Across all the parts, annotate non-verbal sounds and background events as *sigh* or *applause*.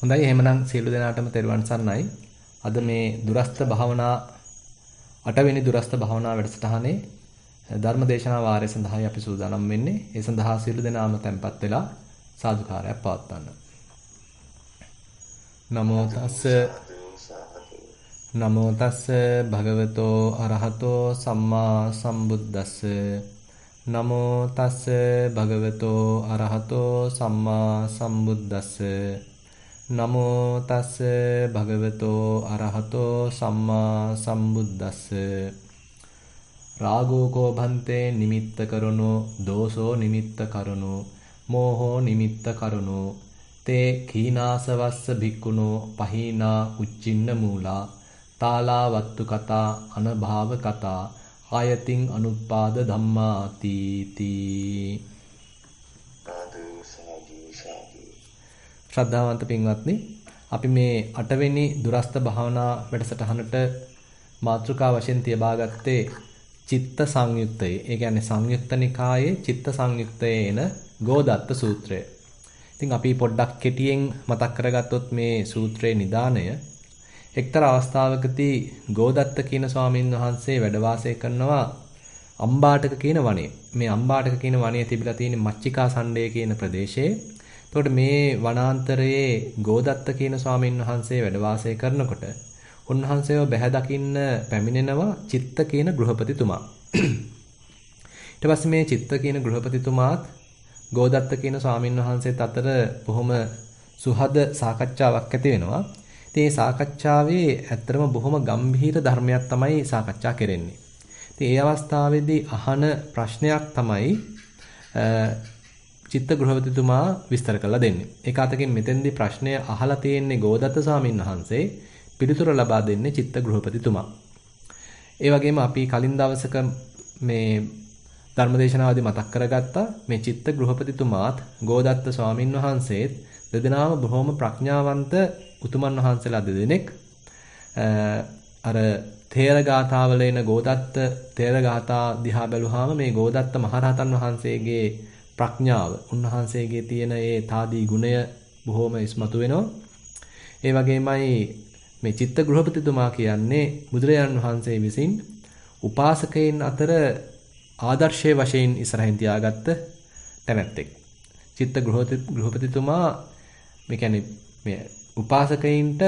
හොඳයි එහෙමනම් සියලු දෙනාටම තෙරුවන් සරණයි. අද මේ දුරස්ත භාවනා 8 වෙනි දුරස්ත භාවනා වැඩසටහනේ ධර්මදේශනා වාරය සඳහායි අපි සූදානම් වෙන්නේ. ඒ සඳහා සියලු දෙනාම tempත් වෙලා සාදුකාරයක් පවත්වන්න. නමෝ තස්ස නමෝ තස්ස භගවතෝ අරහතෝ සම්මා සම්බුද්දස්ස නමෝ තස්ස භගවතෝ අරහතෝ සම්මා සම්බුද්දස්ස නමෝ තස් භගවතෝ අරහතෝ සම්මා සම්බුද්දස්ස රාගෝ කෝභන්තේ නිමිත්ත කරනෝ දෝසෝ නිමිත්ත කරනෝ මෝහෝ නිමිත්ත කරනෝ තේ කීනාසවස්ස භික්ඛුනෝ පහීනා උච්චින්න මූලා තාලා වත්තු කතා අනභාව කතා ආයතින් අනුපාද ධම්මාති තී ශ්‍රද්ධාවන්ත පින්වත්නි අපි මේ 8 වෙනි දුරස්ත භාවනා වැඩසටහනට මාතෘකා වශයෙන් තියබාගත්තේ චිත්ත සංයුත්තයේ ඒ කියන්නේ සංයුක්ත නිකායේ චිත්ත සංයුක්තයේ එන ගෝදත්ත සූත්‍රය. ඉතින් අපි පොඩ්ඩක් කෙටියෙන් මතක් කරගත්තොත් මේ සූත්‍රයේ නිදාණය එක්තරා අවස්ථාවකදී ගෝදත්ත කියන ස්වාමීන් වහන්සේ වැඩ කරනවා අම්බාටක කියන වනයේ. මේ අම්බාටක කියන වනයේ තිබිලා තියෙන මච්චිකා සණ්ඩේ කියන ප්‍රදේශයේ එතකොට මේ වනාන්තරයේ ගෝදත්ත කියන ස්වාමීන් වහන්සේ වැඩ වාසය කරනකොට උන්වහන්සේව බැහැ දකින්න පැමිණෙනවා චිත්ත කියන ගෘහපතිතුමා. ඊට පස්සේ මේ චිත්ත කියන ගෘහපතිතුමාත් ගෝදත්ත කියන ස්වාමීන් වහන්සේත් අතර බොහොම සුහද සාකච්ඡාවක් ඇති වෙනවා. ඉතින් මේ සාකච්ඡාවේ ඇත්තම බොහොම ගම්භීර ධර්මයක් තමයි සාකච්ඡා කරන්නේ. ඉතින් මේ අවස්ථාවේදී අහන ප්‍රශ්නයක් තමයි චිත්තගෘහවතුතුමා විස්තර කරලා දෙන්නේ. ඒක අතකින් මෙතෙන්දී ප්‍රශ්නය අහලා තියෙන්නේ ගෝදත්ත සාමින් වහන්සේ පිළිතුර ලබා දෙන්නේ චිත්තගෘහපතිතුමා. ඒ වගේම අපි කලින් දවසක මේ ධර්මදේශනාවදී මතක් කරගත්තා මේ චිත්තගෘහපතිතුමාත් ගෝදත්ත ස්වාමින් වහන්සේත් දෙදෙනාම බොහොම ප්‍රඥාවන්ත උතුමන් වහන්සේලා දෙදෙනෙක් අර තේරගාථාවල එන ගෝදත්ත තේරගාථා දිහා බැලුවාම මේ ගෝදත්ත මහරහතන් වහන්සේගේ ප්‍රඥාව උන්වහන්සේගේ තියෙන ඒ తాදී ගුණය බොහොම ඉස්මතු වෙනවා. ඒ වගේමයි මේ චිත්ත ගෘහපතිතුමා කියන්නේ බුදුරජාන් වහන්සේ විසින් උපාසකයන් අතර ආදර්ශයේ වශයෙන් ඉස්සරහින් තියාගත්ත තැනැත්තෙක්. චිත්ත ගෘහපතිතුමා මේ කියන්නේ මේ උපාසකයින්ට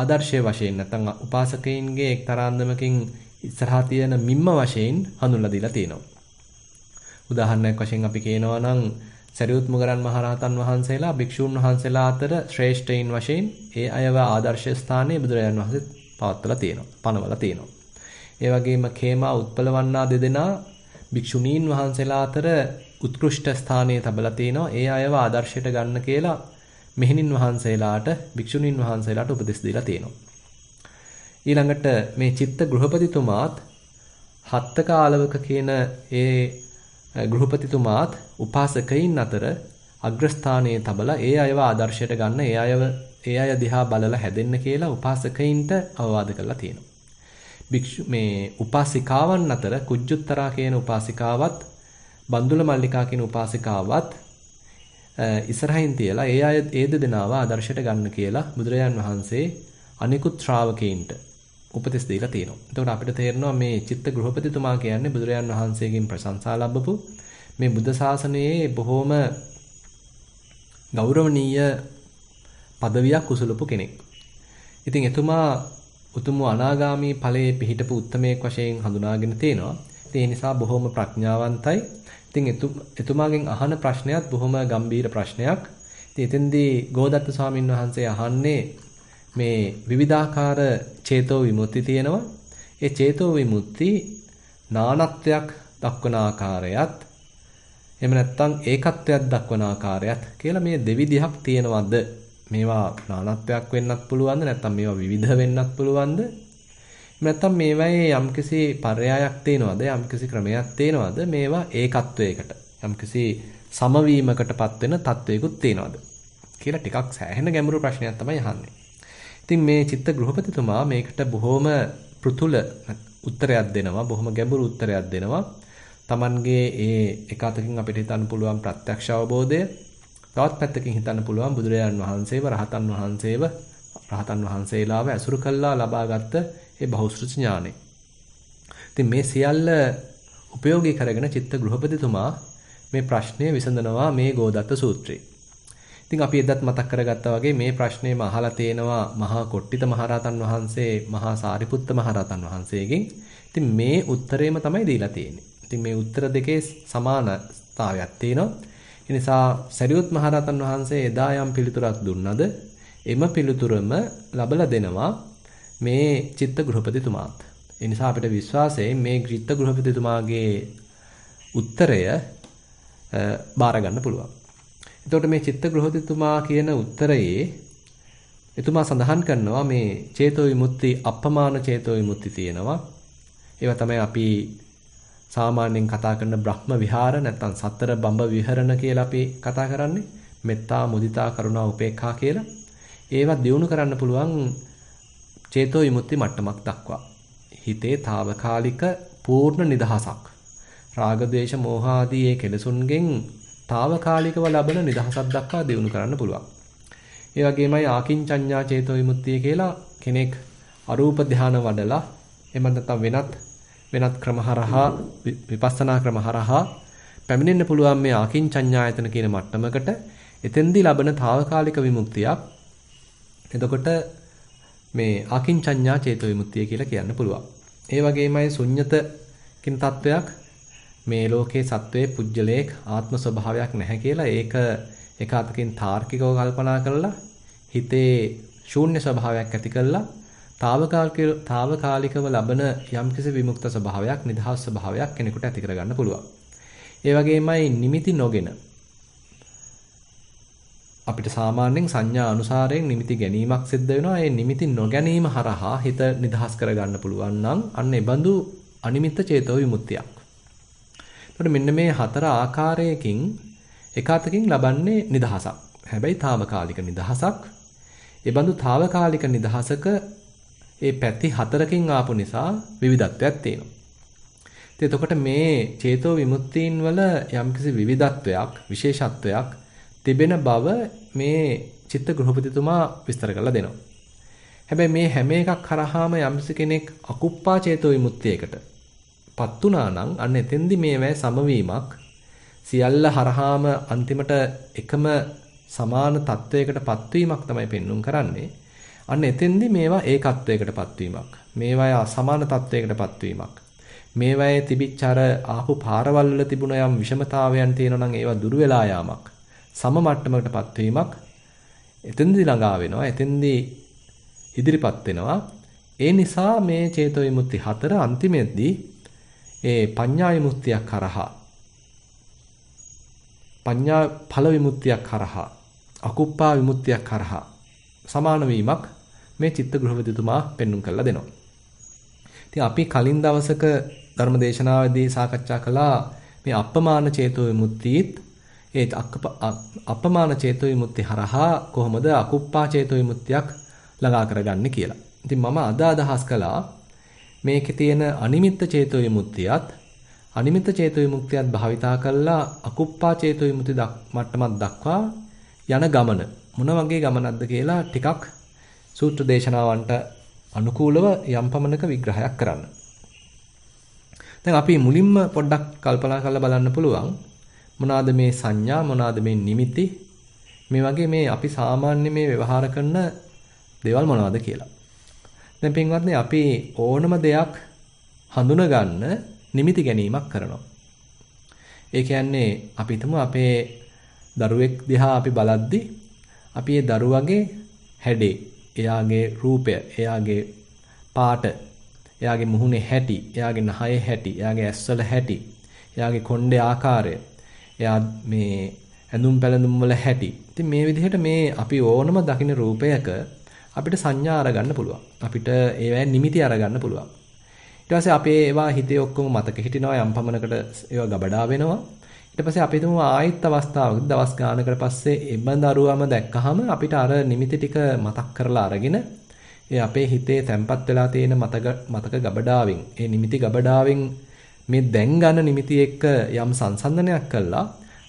ආදර්ශයේ වශයෙන් නැත්නම් උපාසකයින්ගේ එක්තරා අන්දමකින් ඉස්සරහා තියෙන මිම්ම වශයෙන් හඳුන්ලා දීලා තියෙනවා. උදාහරණයක් වශයෙන් අපි කියනවා නම් සරියුත් මුගරන් මහරහතන් වහන්සේලා භික්ෂූන් වහන්සේලා අතර ශ්‍රේෂ්ඨයින් වශයෙන් ඒ අයව ආදර්ශ ස්ථානයේ බුදුරජාන් වහන්සේ පවත්වලා තියෙනවා. පනවලා තියෙනවා. ඒ වගේම කේමා උත්පලවන්නා දෙදෙනා භික්ෂුණීන් වහන්සේලා අතර උත්කෘෂ්ඨ ස්ථානයේ තබලා තිනවා. ඒ අයව ආදර්ශයට ගන්න කියලා මෙහෙණින් වහන්සේලාට භික්ෂුණීන් වහන්සේලාට උපදෙස් දීලා තියෙනවා. ඊළඟට මේ චිත්ත ගෘහපතිතුමාත් හත්ත කාලවක කියන ඒ ගෘහපතිතුමාත් උපාසකයින් අතර අග්‍රස්ථානයේ තබලා ඒ අයව ආදර්ශයට ගන්න ඒ අයව ඒ අය දිහා බලලා හැදෙන්න කියලා උපාසකයින්ට අවවාද කරලා තියෙනවා. භික්ෂු මේ උපාසිකාවන් අතර කුජ්ජුත්තරා කියන උපාසිකාවත් බන්දුල මල්ලිකා කියන උපාසිකාවත් ඉස්සරහින් තියලා ඒ අය ඒ දෙදෙනාව ආදර්ශයට ගන්න කියලා බුදුරජාන් වහන්සේ අනිකුත් ශ්‍රාවකයින්ට උපදෙස් දීලා තියෙනවා. එතකොට අපිට තේරෙනවා මේ චිත්ත ගෘහපතිතුමා කියන්නේ බුදුරජාන් වහන්සේගෙන් ප්‍රශංසා ලැබපු මේ බුද්ධ ශාසනයේ බොහොම ගෞරවනීය পদවියක් උසුලපු කෙනෙක්. ඉතින් එතුමා උතුම් අනාගාමී ඵලයේ පිහිටපු උත්මයෙක් වශයෙන් හඳුනාගෙන තියෙනවා. ඉතින් ඒ නිසා බොහොම ප්‍රඥාවන්තයි. ඉතින් එතුමාගෙන් අහන ප්‍රශ්නයත් බොහොම ගම්බීර ප්‍රශ්නයක්. ඉතින් එතෙන්දී ගෝදත්ත ස්වාමින් වහන්සේ අහන්නේ මේ විවිධාකාර චේතෝ විමුක්ති තියෙනවා. ඒ චේතෝ විමුක්ති නානත්වයක් දක්වන ආකාරයත් එහෙම නැත්නම් ඒකත්වයක් දක්වන ආකාරයත් කියලා මේ දෙවිධයක් තියෙනවද? මේවා නානත්වයක් වෙන්නත් පුළුවන්ද නැත්නම් මේවා විවිධ වෙන්නත් පුළුවන්ද? නැත්නම් මේවායේ යම්කිසි පర్యాයක් තේනවද යම්කිසි ක්‍රමයක් තේනවද මේවා ඒකත්වයකට යම්කිසි සමවීමකටපත් වෙන තත්වයකුත් තේනවද කියලා ටිකක් සෑහෙන ගැඹුරු ප්‍රශ්නයක් තමයි අහන්නේ ඉතින් මේ චිත්ත ගෘහපතිතුමා මේකට බොහොම පෘතුල උත්තරයක් දෙනවා. බොහොම ගැඹුරු උත්තරයක් දෙනවා. Tamanගේ ඒ එක අතකින් අපිට හිතන්න පුළුවන් ප්‍රත්‍යක්ෂ අවබෝධය තවත් පැත්තකින් හිතන්න පුළුවන් බුදුරජාණන් වහන්සේව රහතන් වහන්සේව රහතන් වහන්සේලාව ඇසුරු කළා ලබාගත් ඒ බහුශ්‍රృతి ඥානෙ. ඉතින් මේ සියල්ල උපයෝගී කරගෙන චිත්ත ගෘහපතිතුමා මේ ප්‍රශ්නය විසඳනවා මේ ගෝදත්ත සූත්‍රයේ. ඉතින් අපි එදත් මතක් කරගත්තා වගේ මේ ප්‍රශ්නේම අහලා තේනවා මහා කොට්ටිත මහරහතන් වහන්සේ මහා සාරිපුත්ත මහරහතන් වහන්සේගෙන්. ඉතින් මේ උත්තරේම තමයි දීලා තියෙන්නේ. ඉතින් මේ උත්තර දෙකේ සමානතාවයක් තියෙනවා. ඒ නිසා සරියුත් මහරහතන් වහන්සේ එදා යම් පිළිතුරක් දුන්නද එම පිළිතුරම ලබලා දෙනවා මේ චිත්ත ගෘහපතිතුමාත්. ඒ නිසා අපිට විශ්වාසයෙන් මේ චිත්ත ගෘහපතිතුමාගේ උත්තරය බාර ගන්න පුළුවන්. එතකොට මේ චිත්තග්‍රහතුතුමා කියන උත්තරයේ එතුමා සඳහන් කරනවා මේ චේතෝ විමුක්ති අප්‍රමාණ චේතෝ විමුක්ති තියෙනවා. ඒවා තමයි අපි සාමාන්‍යයෙන් කතා කරන බ්‍රහ්ම විහාර නැත්නම් සතර බඹ විහරණ කියලා අපි කතා කරන්නේ. මෙත්තා, මුදිතා, කරුණා, උපේක්ඛා කියලා. ඒවා දියුණු කරන්න පුළුවන් චේතෝ විමුක්ති මට්ටමක් දක්වා. හිතේ తాවකාලික පූර්ණ නිදහසක්. රාග, ద్వේෂ, මෝහ ආදී ඒ කෙලසුන්ගෙන් తాවකාලිකව ලබන නිදහසක් දක්වා දියුණු කරන්න පුළුවන්. ඒ වගේමයි ආකින්චඤ්ඤා චේතෝ විමුක්තිය කියලා කෙනෙක් අරූප ධාන වඩලා එහෙම නැත්නම් වෙනත් වෙනත් ක්‍රම හරහා විපස්සනා ක්‍රම හරහා පැමිණෙන්න පුළුවන් මේ ආකින්චඤ්ඤායතන කියන මට්ටමකට එතෙන්දී ලබන తాවකාලික විමුක්තියක් එතකොට මේ අකින්චඤ්ඤා චේතෝ විමුක්තිය කියලා කියන්න පුළුවන්. ඒ වගේමයි ශුන්්‍යත කියන තත්වයක් මේ ලෝකේ සත්වයේ පුජ්‍යලයක ආත්ම ස්වභාවයක් නැහැ කියලා ඒක එක අතකින් තාර්කිකව කල්පනා කරලා හිතේ ශූන්‍ය ස්වභාවයක් ඇති කරලා తాවකාලිකව ලබන යම්කිසි විමුක්ත ස්වභාවයක් නිදහස් ස්වභාවයක් කෙනෙකුට ඇති කරගන්න පුළුවන්. ඒ වගේමයි නිමිති නොගෙන අපිට සාමාන්‍යයෙන් සංඥා අනුසාරයෙන් නිමිති ගැනීමක් සිද්ධ වෙනවා. ඒ නිමිති නොගැනීම හරහා හිත නිදහස් කරගන්න පුළුවන් නම් අන්න ඒ බඳු අනිමිත්ත චේතෝ විමුක්තියක්. එතකොට මෙන්න මේ හතර ආකාරයකින් එක අතකින් ලබන්නේ නිදහසක්. හැබැයි తాවකාලික නිදහසක්. ඒ බඳු తాවකාලික නිදහසක ඒ පැති හතරකින් ආපු නිසා විවිධත්වයක් තියෙනවා. එතකොට මේ චේතෝ විමුක්තියන් වල යම්කිසි විවිධත්වයක්, විශේෂත්වයක් තිබෙන බව මේ චිත්ත ගෘහපතිතුමා විස්තර කරලා දෙනවා. හැබැයි මේ හැම එකක් කරාම යම්ස කෙනෙක් අකුප්පා චේතෝ විමුක්තියකට පත් වුණා නම් අන්න එතෙන්දි මේවැ සමවීමක් සියල්ල හරහාම අන්තිමට එකම සමාන තත්වයකට පත්වීමක් තමයි පෙන්눔 කරන්නේ. අන්න එතෙන්දි මේවා ඒකත්වයකට පත්වීමක්. මේවා සමාන තත්වයකට පත්වීමක්. මේවායේ තිබිච්ච අර ආපු පාරවල් වල තිබුණ යම් විෂමතාවයන් තියෙනවා නම් ඒවා දුරු වෙලා යාමක්. සම මට්ටමකට පත්වීමක් එතෙන්දි ළඟා වෙනවා. එතෙන්දි ඉදිරිපත් වෙනවා. ඒ නිසා මේ චේතෝ විමුක්ති හතර අන්තිමේදී ඒ පඤ්ඤා විමුක්තියක් කරහා පඤ්ඤා ඵල විමුක්තියක් කරහා අකුප්පා විමුක්තියක් කරහා සමාන වීමක් මේ චිත්තගෘහවදිතුමා පෙන්눔 කරලා දෙනවා. ඉතින් අපි කලින් දවසක ධර්මදේශනාවේදී සාකච්ඡා කළා මේ අප්‍රමාණ චේතෝ විමුක්තියත් ඒ අප්‍රමාණ චේතෝ විමුක්ති හරහා කොහොමද අකුප්පා චේතෝ විමුක්තියක් ළඟා කරගන්නේ කියලා. ඉතින් මම අද අදහස් කළා මේකේ තියෙන අනිමිත්ත චේතෝ විමුක්තියත් අනිමිත්ත චේතෝ විමුක්තියත් භාවිතා කළා අකුප්පා චේතෝ විමුති මට්ටමක් දක්වා යන ගමන මොන වගේ ගමනක්ද කියලා ටිකක් සූත්‍ර දේශනාවන්ට අනුකූලව යම් පමණක විග්‍රහයක් කරන්න. දැන් අපි මුලින්ම පොඩ්ඩක් කල්පනා කරලා බලන්න පුළුවන් මොනවාද මේ සංඥා මොනවාද මේ නිමිති මේ වගේ මේ අපි සාමාන්‍ය මේ ව්‍යවහාර කරන දේවල් මොනවාද කියලා. දැන් පින්වත්නි අපි ඕනම දෙයක් හඳුන ගන්න නිමිති ගැනීමක් කරනවා. ඒ කියන්නේ අපි හිතමු අපේ දරුවෙක් දිහා අපි බලද්දි අපි ඒ දරුවගේ හැඩේ, එයාගේ රූපය, එයාගේ පාට, එයාගේ මුහුණේ හැටි, එයාගේ නහයේ හැටි, එයාගේ ඇස්වල හැටි, එයාගේ කොණ්ඩේ ආකාරය, එයා මේ ඇඳුම් පැළඳුම් වල හැටි. ඉතින් මේ විදිහට මේ අපි ඕනම දකින්න රූපයක අපිට සංඥා අරගන්න පුළුවන්. අපිට ඒවැ නිමිති අරගන්න පුළුවන්. ඊට පස්සේ අපේ ඒවා හිතේ ඔක්කොම මතක හිටිනවා යම් පමණකට ඒවා ಗබඩා වෙනවා. ඊට පස්සේ අපි තුමු ආයෙත් අවස්ථාවක දවස් ගානකට පස්සේ එබඳ අරුවම දැක්කහම අපිට අර නිමිති ටික මතක් කරලා අරගෙන ඒ අපේ හිතේ තැම්පත් වෙලා තියෙන මතක මතක ගබඩාවෙන් ඒ නිමිති ගබඩාවෙන් මේ දැන් ගන්න නිමිති එක්ක යම් සංසන්දනයක් කළා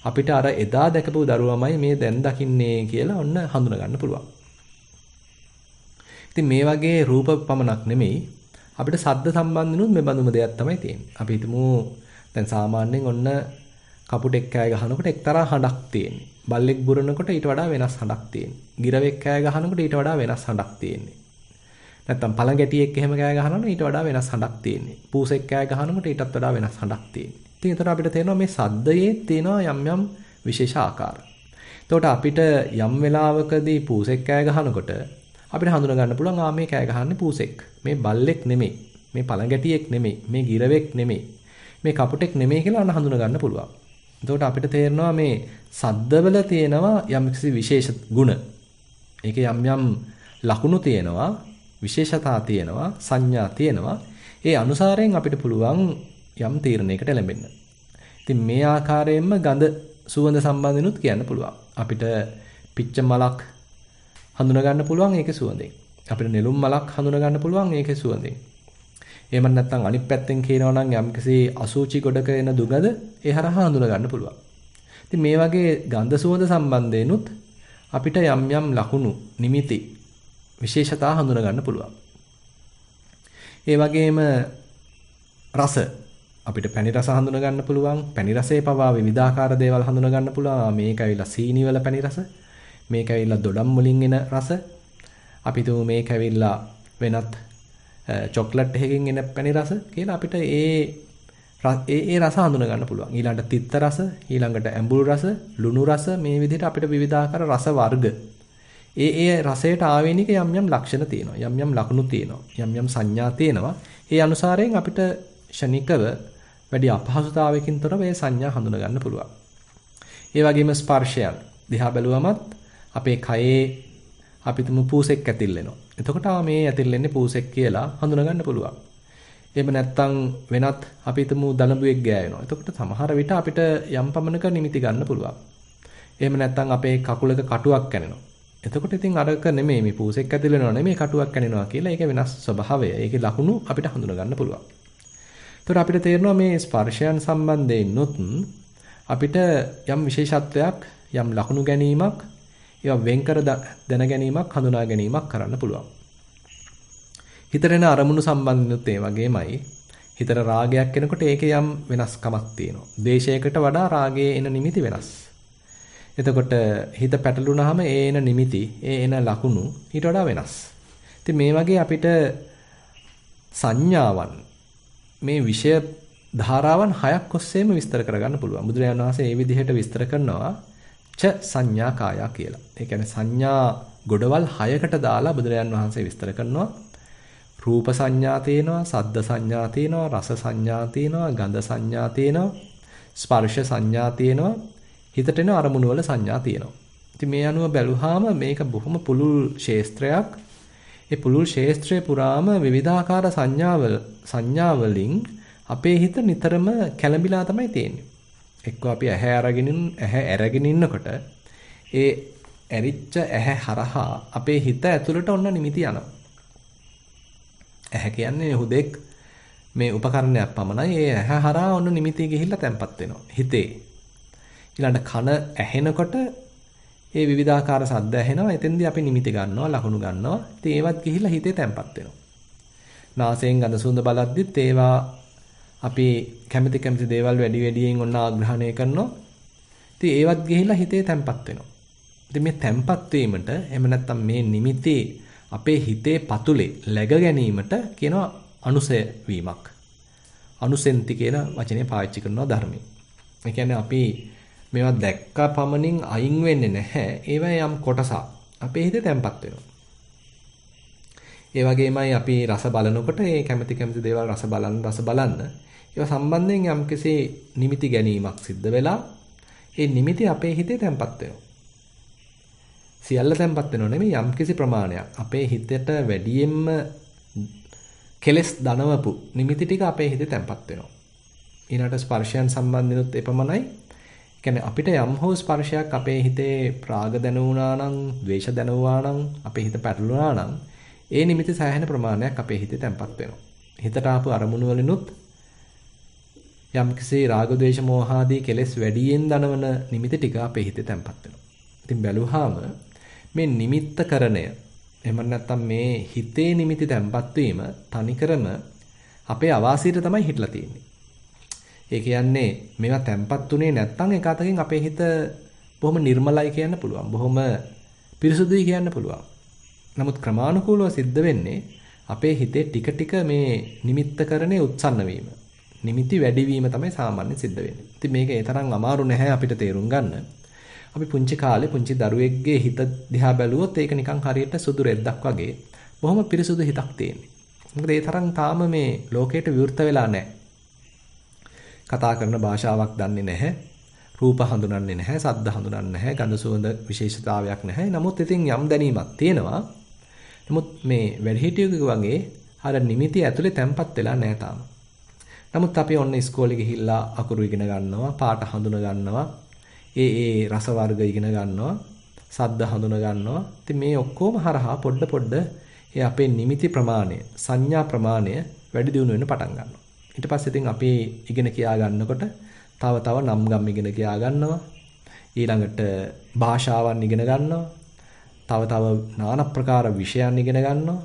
අපිට අර එදා දැකපු දරුවමයි මේ දැන් දකින්නේ කියලා ඔන්න හඳුනා ගන්න පුළුවන්. ඉතින් මේ වගේ රූප පමණක් නෙමෙයි අපිට සද්ද සම්බන්ධිනුත් මේ බඳුම දෙයක් තමයි තියෙන්නේ. අපි හිතමු දැන් සාමාන්‍යයෙන් ඔන්න කපුටෙක් කෑ ගහනකොට එක්තරා හඬක් තියෙන්නේ. බල්ලෙක් බුරනකොට ඊට වඩා වෙනස් හඬක් තියෙන්නේ. ගිරවෙක් කෑ ගහනකොට ඊට වඩා වෙනස් හඬක් තියෙන්නේ. නැත්තම් පළඟැටියෙක් එහෙම කෑ ගහනකොට ඊට වඩා වෙනස් හඬක් තියෙන්නේ. පූසෙක් කෑ ගහනකොට ඊටත් වඩා වෙනස් හඬක් තියෙන්නේ. ඉතින් ඒතර අපිට තේරෙනවා මේ සද්දයේ තියෙනවා යම් යම් විශේෂ ආකාර. එතකොට අපිට යම් වෙලාවකදී පූසෙක් කෑ ගහනකොට අපිට හඳුනා ගන්න පුළුවන් ආ මේ කෑ ගහන්නේ පූසෙක්. මේ බල්ලෙක් නෙමෙයි. මේ පළඟැටියෙක් නෙමෙයි. මේ ගිරවෙක් නෙමෙයි. මේ කපුටෙක් නෙමෙයි කියලා අන්න හඳුනා ගන්න පුළුවන්. එතකොට අපිට තේරෙනවා මේ සද්දවල තියෙනවා යම්කිසි විශේෂ ගුණ. ඒකේ යම් යම් ලකුණු තියෙනවා, විශේෂතා තියෙනවා, සංඥා තියෙනවා. ඒ අනුසාරයෙන් අපිට පුළුවන් යම් තීරණයකට එළඹෙන්න. ඉතින් මේ ආකාරයෙන්ම ගඳ සුවඳ සම්බන්ධනොත් කියන්න පුළුවන්. අපිට පිච්ච මලක් හඳුනා ගන්න පුළුවන් ඒකේ සුවඳෙන්. අපිට නෙළුම් මලක් හඳුනා ගන්න පුළුවන් ඒකේ සුවඳෙන්. එහෙම නැත්නම් අනිත් පැත්තෙන් කියනවා නම් යම්කිසි අසූචි ගොඩක එන දුගඳ ඒ හරහා හඳුනා ගන්න පුළුවන්. ඉතින් මේ වගේ ගන්ධ සුවඳ සම්බන්ධයෙන්ුත් අපිට යම් යම් ලකුණු නිමිති විශේෂතා හඳුනා ගන්න පුළුවන්. ඒ වගේම රස අපිට පැණි රස හඳුනා ගන්න පුළුවන් පැණි රසේ පවා විවිධාකාර දේවල් හඳුනා ගන්න පුළුවන් මේක ඇවිල්ලා සීනි වල පැණි රස මේක ඇවිල්ලා දොඩම් වලින් එන රස. අපි තුමු මේක ඇවිල්ලා වෙනත් චොක්ලට් එකකින් එන පැණි රස කියලා අපිට ඒ ඒ ඒ රස හඳුන ගන්න පුළුවන්. ඊළඟට තිත්ත රස, ඊළඟට ඇඹුල් රස, ලුණු රස මේ විදිහට අපිට විවිධාකාර රස වර්ග. ඒ ඒ රසයට ආවේනික යම් යම් ලක්ෂණ තියෙනවා. යම් යම් ලක්ෂණ තියෙනවා. යම් යම් සංඥා තියෙනවා. ඒ අනුසාරයෙන් අපිට ෂණිකව වැඩි අපහසුතාවයකින් තොරව මේ සංඥා හඳුන ගන්න පුළුවන්. ඒ වගේම ස්පර්ශයන් දිහා බැලුවමත් අපේ කයේ අපි තුමු පූසෙක් ඇතිල් වෙනවා. එතකොට මේ ඇතිල් වෙන්නේ පූසෙක් කියලා හඳුනගන්න පුළුවන්. එහෙම නැත්නම් වෙනත් අපි තුමු දනබුවෙක් ගෑවෙනවා. එතකොට සමහර විට අපිට යම් පමණක නිමිති ගන්න පුළුවන්. එහෙම නැත්නම් අපේ කකුලක කටුවක් කැනෙනවා. එතකොට ඉතින් අරක නෙමෙයි මේ පූසෙක් ඇතිල් වෙනවා නෙමෙයි කටුවක් කැනෙනවා කියලා ඒක වෙනස් ස්වභාවය. ඒකේ ලකුණු අපිට හඳුනගන්න පුළුවන්. එතකොට අපිට තේරෙනවා මේ ස්පර්ශයන් සම්බන්ධයෙන් නොත් අපිට යම් විශේෂත්වයක් යම් ලකුණු ගැනීමක් ඒවා වෙන්කර දැන ගැනීමක් හඳුනා ගැනීමක් කරන්න පුළුවන්. හිතරෙන අරමුණු සම්බන්ධනුත් ඒ වගේමයි. හිතර රාගයක් එනකොට ඒකේ යම් වෙනස්කමක් තියෙනවා. දේශයකට වඩා රාගයේ එන නිමිති වෙනස්. එතකොට හිත පැටලුනහම ඒ එන නිමිති, ඒ එන ලකුණු ඊට වඩා වෙනස්. ඉතින් මේ වගේ අපිට සංඥාවන් මේ විෂය ධාරාවන් හයක් ඔස්සේම විස්තර කරගන්න පුළුවන්. බුදුරජාණන් වහන්සේ මේ විදිහට විස්තර කරනවා. ච සංඥා කායා කියලා. ඒ කියන්නේ සංඥා ගොඩවල් 6කට දාලා බුදුරජාන් වහන්සේ විස්තර කරනවා. රූප සංඥා තියෙනවා, සද්ද සංඥා තියෙනවා, රස සංඥා තියෙනවා, ගඳ සංඥා තියෙනවා, ස්පර්ශ සංඥා තියෙනවා, හිතට එන අරමුණු වල සංඥා තියෙනවා. ඉතින් මේ අනුව බැලුවාම මේක බොහොම පුළුල් ශේස්ත්‍රයක්. ඒ පුළුල් ශේස්ත්‍රයේ පුරාම විවිධාකාර සංඥාවල සංඥාවලින් අපේ හිත නිතරම කැළඹිලා තමයි තියෙන්නේ. එක්ක අපි ඇහැ අරගෙන ඇහැ අරගෙන ඉන්නකොට ඒ ඇරිච්ච ඇහැ හරහා අපේ හිත ඇතුළට ඔන්න නිමිති යනවා. ඇහැ කියන්නේ හුදෙක් මේ උපකරණයක් පමණයි. ඒ ඇහැ හරහා ඔන්න නිමිති ගිහිල්ලා තැම්පත් වෙනවා හිතේ. ඊළඟට කන ඇහෙනකොට ඒ විවිධාකාර සද්ද ඇහෙනවා. එතෙන්දී අපි නිමිති ගන්නවා, ලකුණු ගන්නවා. ඉතින් ඒවත් ගිහිල්ලා හිතේ තැම්පත් වෙනවා. නාසයෙන් ගඳ සුවඳ බලද්දිත් ඒවා අපි කැමති කැමති දේවල් වැඩි වැඩියෙන් ඔන්න ආග්‍රහණය කරනවා. ඉතින් ඒවත් ගිහිලා හිතේ තැම්පත් වෙනවා. ඉතින් මේ තැම්පත් වීමට එහෙම නැත්නම් මේ නිමිති අපේ හිතේ පතුලේ läග ගැනීමට කියනවා අනුසය වීමක්. අනුසෙන්ති කියන වචනේ පාවිච්චි කරනවා ධර්මයේ. ඒ කියන්නේ අපි මේවා දැක්ක පමණින් අයින් වෙන්නේ නැහැ. ඒවා යම් කොටසක් අපේ හිතේ තැම්පත් වෙනවා. ඒ වගේමයි අපි රස බලනකොට ඒ කැමති කැමති දේවල් රස බලන රස බලන්න ඒවා සම්බන්ධයෙන් යම්කිසි නිමිති ගැනීමක් සිද්ධ වෙලා ඒ නිමිති අපේ හිතේ තැම්පත් වෙනවා සියල්ල තැම්පත් වෙනව නෙමෙයි යම්කිසි ප්‍රමාණයක් අපේ හිතට වැඩියෙන්ම කෙලස් දනවපු නිමිති ටික අපේ හිතේ තැම්පත් වෙනවා ඊළඟට ස්පර්ශයන් සම්බන්ධිනුත් එපමණයි කියන්නේ අපිට යම් හෝ ස්පර්ශයක් අපේ හිතේ රාග දැනුණා නම්, ද්වේෂ දැනුණා නම්, අපේ හිත පැටලුණා නම් ඒ නිමිති සෑහෙන ප්‍රමාණයක් අපේ හිතේ තැම්පත් වෙනවා. හිතට ආපු අරමුණු වලිනුත් යම්කිසි රාග ద్వේෂ මෝහ ආදී කෙලෙස් වැඩියෙන් දනවන නිමිති ටික අපේ හිතේ තැම්පත් වෙනවා. ඉතින් බැලුවාම මේ නිමිත්තකරණය එහෙම නැත්නම් මේ හිතේ නිමිති තැම්පත් වීම තනිකරම අපේ අවාසියට තමයි හිටලා තියෙන්නේ. ඒ කියන්නේ මේවා තැම්පත් උනේ නැත්නම් එක අතකින් අපේ හිත බොහොම නිර්මලයි කියන්න පුළුවන්. බොහොම පිරිසුදුයි කියන්න පුළුවන්. නමුත් ක්‍රමානුකූලව සිද්ධ වෙන්නේ අපේ හිතේ ටික ටික මේ නිමිත්තකරණය උත්සන්න වීම. නිමිති වැඩිවීම තමයි සාමාන්‍ය සිද්ධ වෙන්නේ. ඉතින් මේක ඒ තරම් අමාරු නැහැ අපිට තේරුම් ගන්න. අපි පුංචි කාලේ පුංචි දරුවෙක්ගේ හිත දිහා බැලුවොත් ඒක නිකන් හරියට සුදු රෙද්දක් වගේ බොහොම පිරිසුදු හිතක් තියෙන්නේ. මොකද ඒ තරම් තාම මේ ලෝකයට විවෘත වෙලා නැහැ. කතා කරන භාෂාවක් දන්නේ නැහැ. රූප හඳුනන්නේ නැහැ, සද්ද හඳුනන්නේ නැහැ, ගඳ සුවඳ විශේෂතාවයක් නැහැ. නමුත් ඉතින් යම් දැනීමක් තියෙනවා. නමුත් මේ වැඩිහිටියෙකු වගේ අර නිමිති ඇතුලේ තැම්පත් වෙලා නැහැ තාම. නමුත් අපි ඔන්න ඉස්කෝලේ ගිහිල්ලා අකුරු ඉගෙන ගන්නවා, පාට හඳුන ගන්නවා, ඒ ඒ රස වර්ග ඉගෙන ගන්නවා, සද්ද හඳුන ගන්නවා. ඉතින් මේ ඔක්කොම හරහා පොඩ පොඩ ඒ අපේ නිමිති ප්‍රමාණය, සංඥා ප්‍රමාණය වැඩි දියුණු වෙන්න පටන් ගන්නවා. ඊට පස්සේ ඉතින් අපි ඉගෙන කියා ගන්නකොට තව තව නම් ගම් ඉගෙන කියා ගන්නවා. ඊළඟට භාෂාවන් ඉගෙන ගන්නවා. තව තව নানা ප්‍රකාර විෂයන් ඉගෙන ගන්නවා.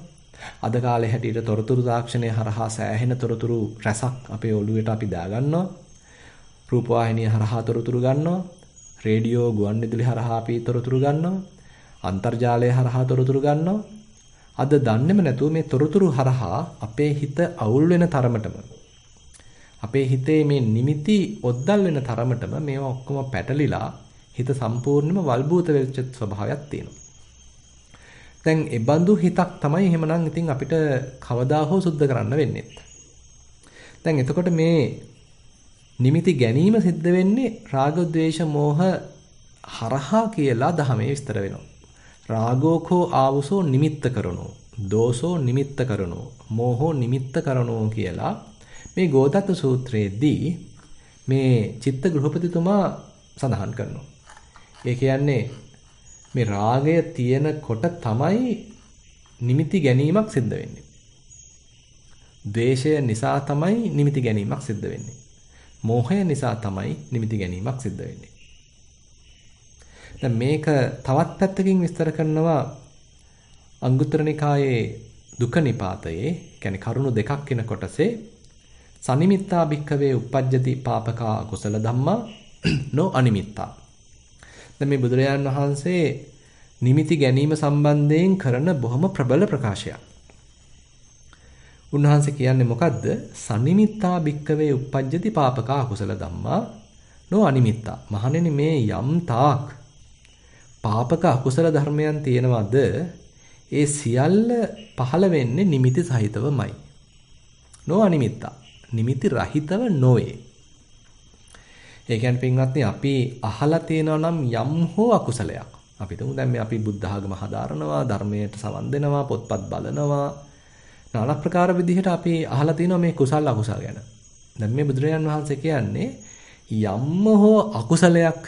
අද කාලේ හැටියට තොරතුරු තාක්ෂණය හරහා සෑහෙන තොරතුරු රැසක් අපේ ඔළුවට අපි දාගන්නවා. රූපවාහිනිය හරහා තොරතුරු ගන්නවා. රේඩියෝ ගුවන්විදුලි හරහා අපි තොරතුරු ගන්නවා. අන්තර්ජාලය හරහා තොරතුරු ගන්නවා. අද දන්නේම නැතුව මේ තොරතුරු හරහා අපේ හිත අවුල් වෙන තරමටම අපේ හිතේ මේ නිමිති ඔද්දල් වෙන තරමටම මේවා ඔක්කොම පැටලිලා හිත සම්පූර්ණයෙන්ම වල්බූත වෙච්ච ස්වභාවයක් තියෙනවා. දැන් ඒ බඳු හිතක් තමයි එහෙමනම් ඉතින් අපිට කවදා හෝ සුද්ධ කරන්න වෙන්නේ. දැන් එතකොට මේ නිමිති ගැනීම සිද්ධ වෙන්නේ රාග ద్వේෂ මෝහ හරහා කියලා දහමේ විස්තර වෙනවා. රාගෝඛෝ ආවුසෝ නිමිත්ත කරනෝ දෝසෝ නිමිත්ත කරනෝ මෝහෝ නිමිත්ත කරනෝ කියලා මේ ගෝතත් සූත්‍රයේදී මේ චිත්ත ගෘහපතිතුමා සඳහන් කරනවා. ඒ කියන්නේ මේ රාගය තියෙනකොට තමයි නිමිති ගැනීමක් සිද්ධ වෙන්නේ. ද්වේෂය නිසා තමයි නිමිති ගැනීමක් සිද්ධ වෙන්නේ. මෝහය නිසා තමයි නිමිති ගැනීමක් සිද්ධ වෙන්නේ. දැන් මේක තවත් පැත්තකින් විස්තර කරනවා අංගුත්තර නිකායේ දුක නිපාතයේ කියන්නේ කරුණු දෙකක් කියන කොටසේ සනිමිත්තා භික්කවේ uppajjati papaka kusala dhamma no animittaa දැන් මේ බුදුරජාන් වහන්සේ නිමිති ගැනීම සම්බන්ධයෙන් කරන බොහොම ප්‍රබල ප්‍රකාශයක්. උන්වහන්සේ කියන්නේ මොකද්ද? සනිමිත්තා භික්කවේ uppajjati papaka akusala dhamma no animitta. මහණෙනි මේ යම් තාක් පාපක අකුසල ධර්මයන් තියෙනවද? ඒ සියල්ල පහළ වෙන්නේ නිමිති සහිතවමයි. නො අනිමිත්තා. නිමිති රහිතව නොවේ. ඒ කියන්නේ පින්වත්නි අපි අහලා තියෙනවා නම් යම් හෝ අකුසලයක්. අපි තුමු දැන් මේ අපි බුද්ධ ආගම හදාරනවා, ධර්මයට සවන් දෙනවා, පොත්පත් බලනවා. নানা ප්‍රකාර විදිහට අපි අහලා තියෙනවා මේ කුසල් අකුසල් ගැන. දැන් මේ බුදුරජාන් වහන්සේ කියන්නේ යම්ම හෝ අකුසලයක්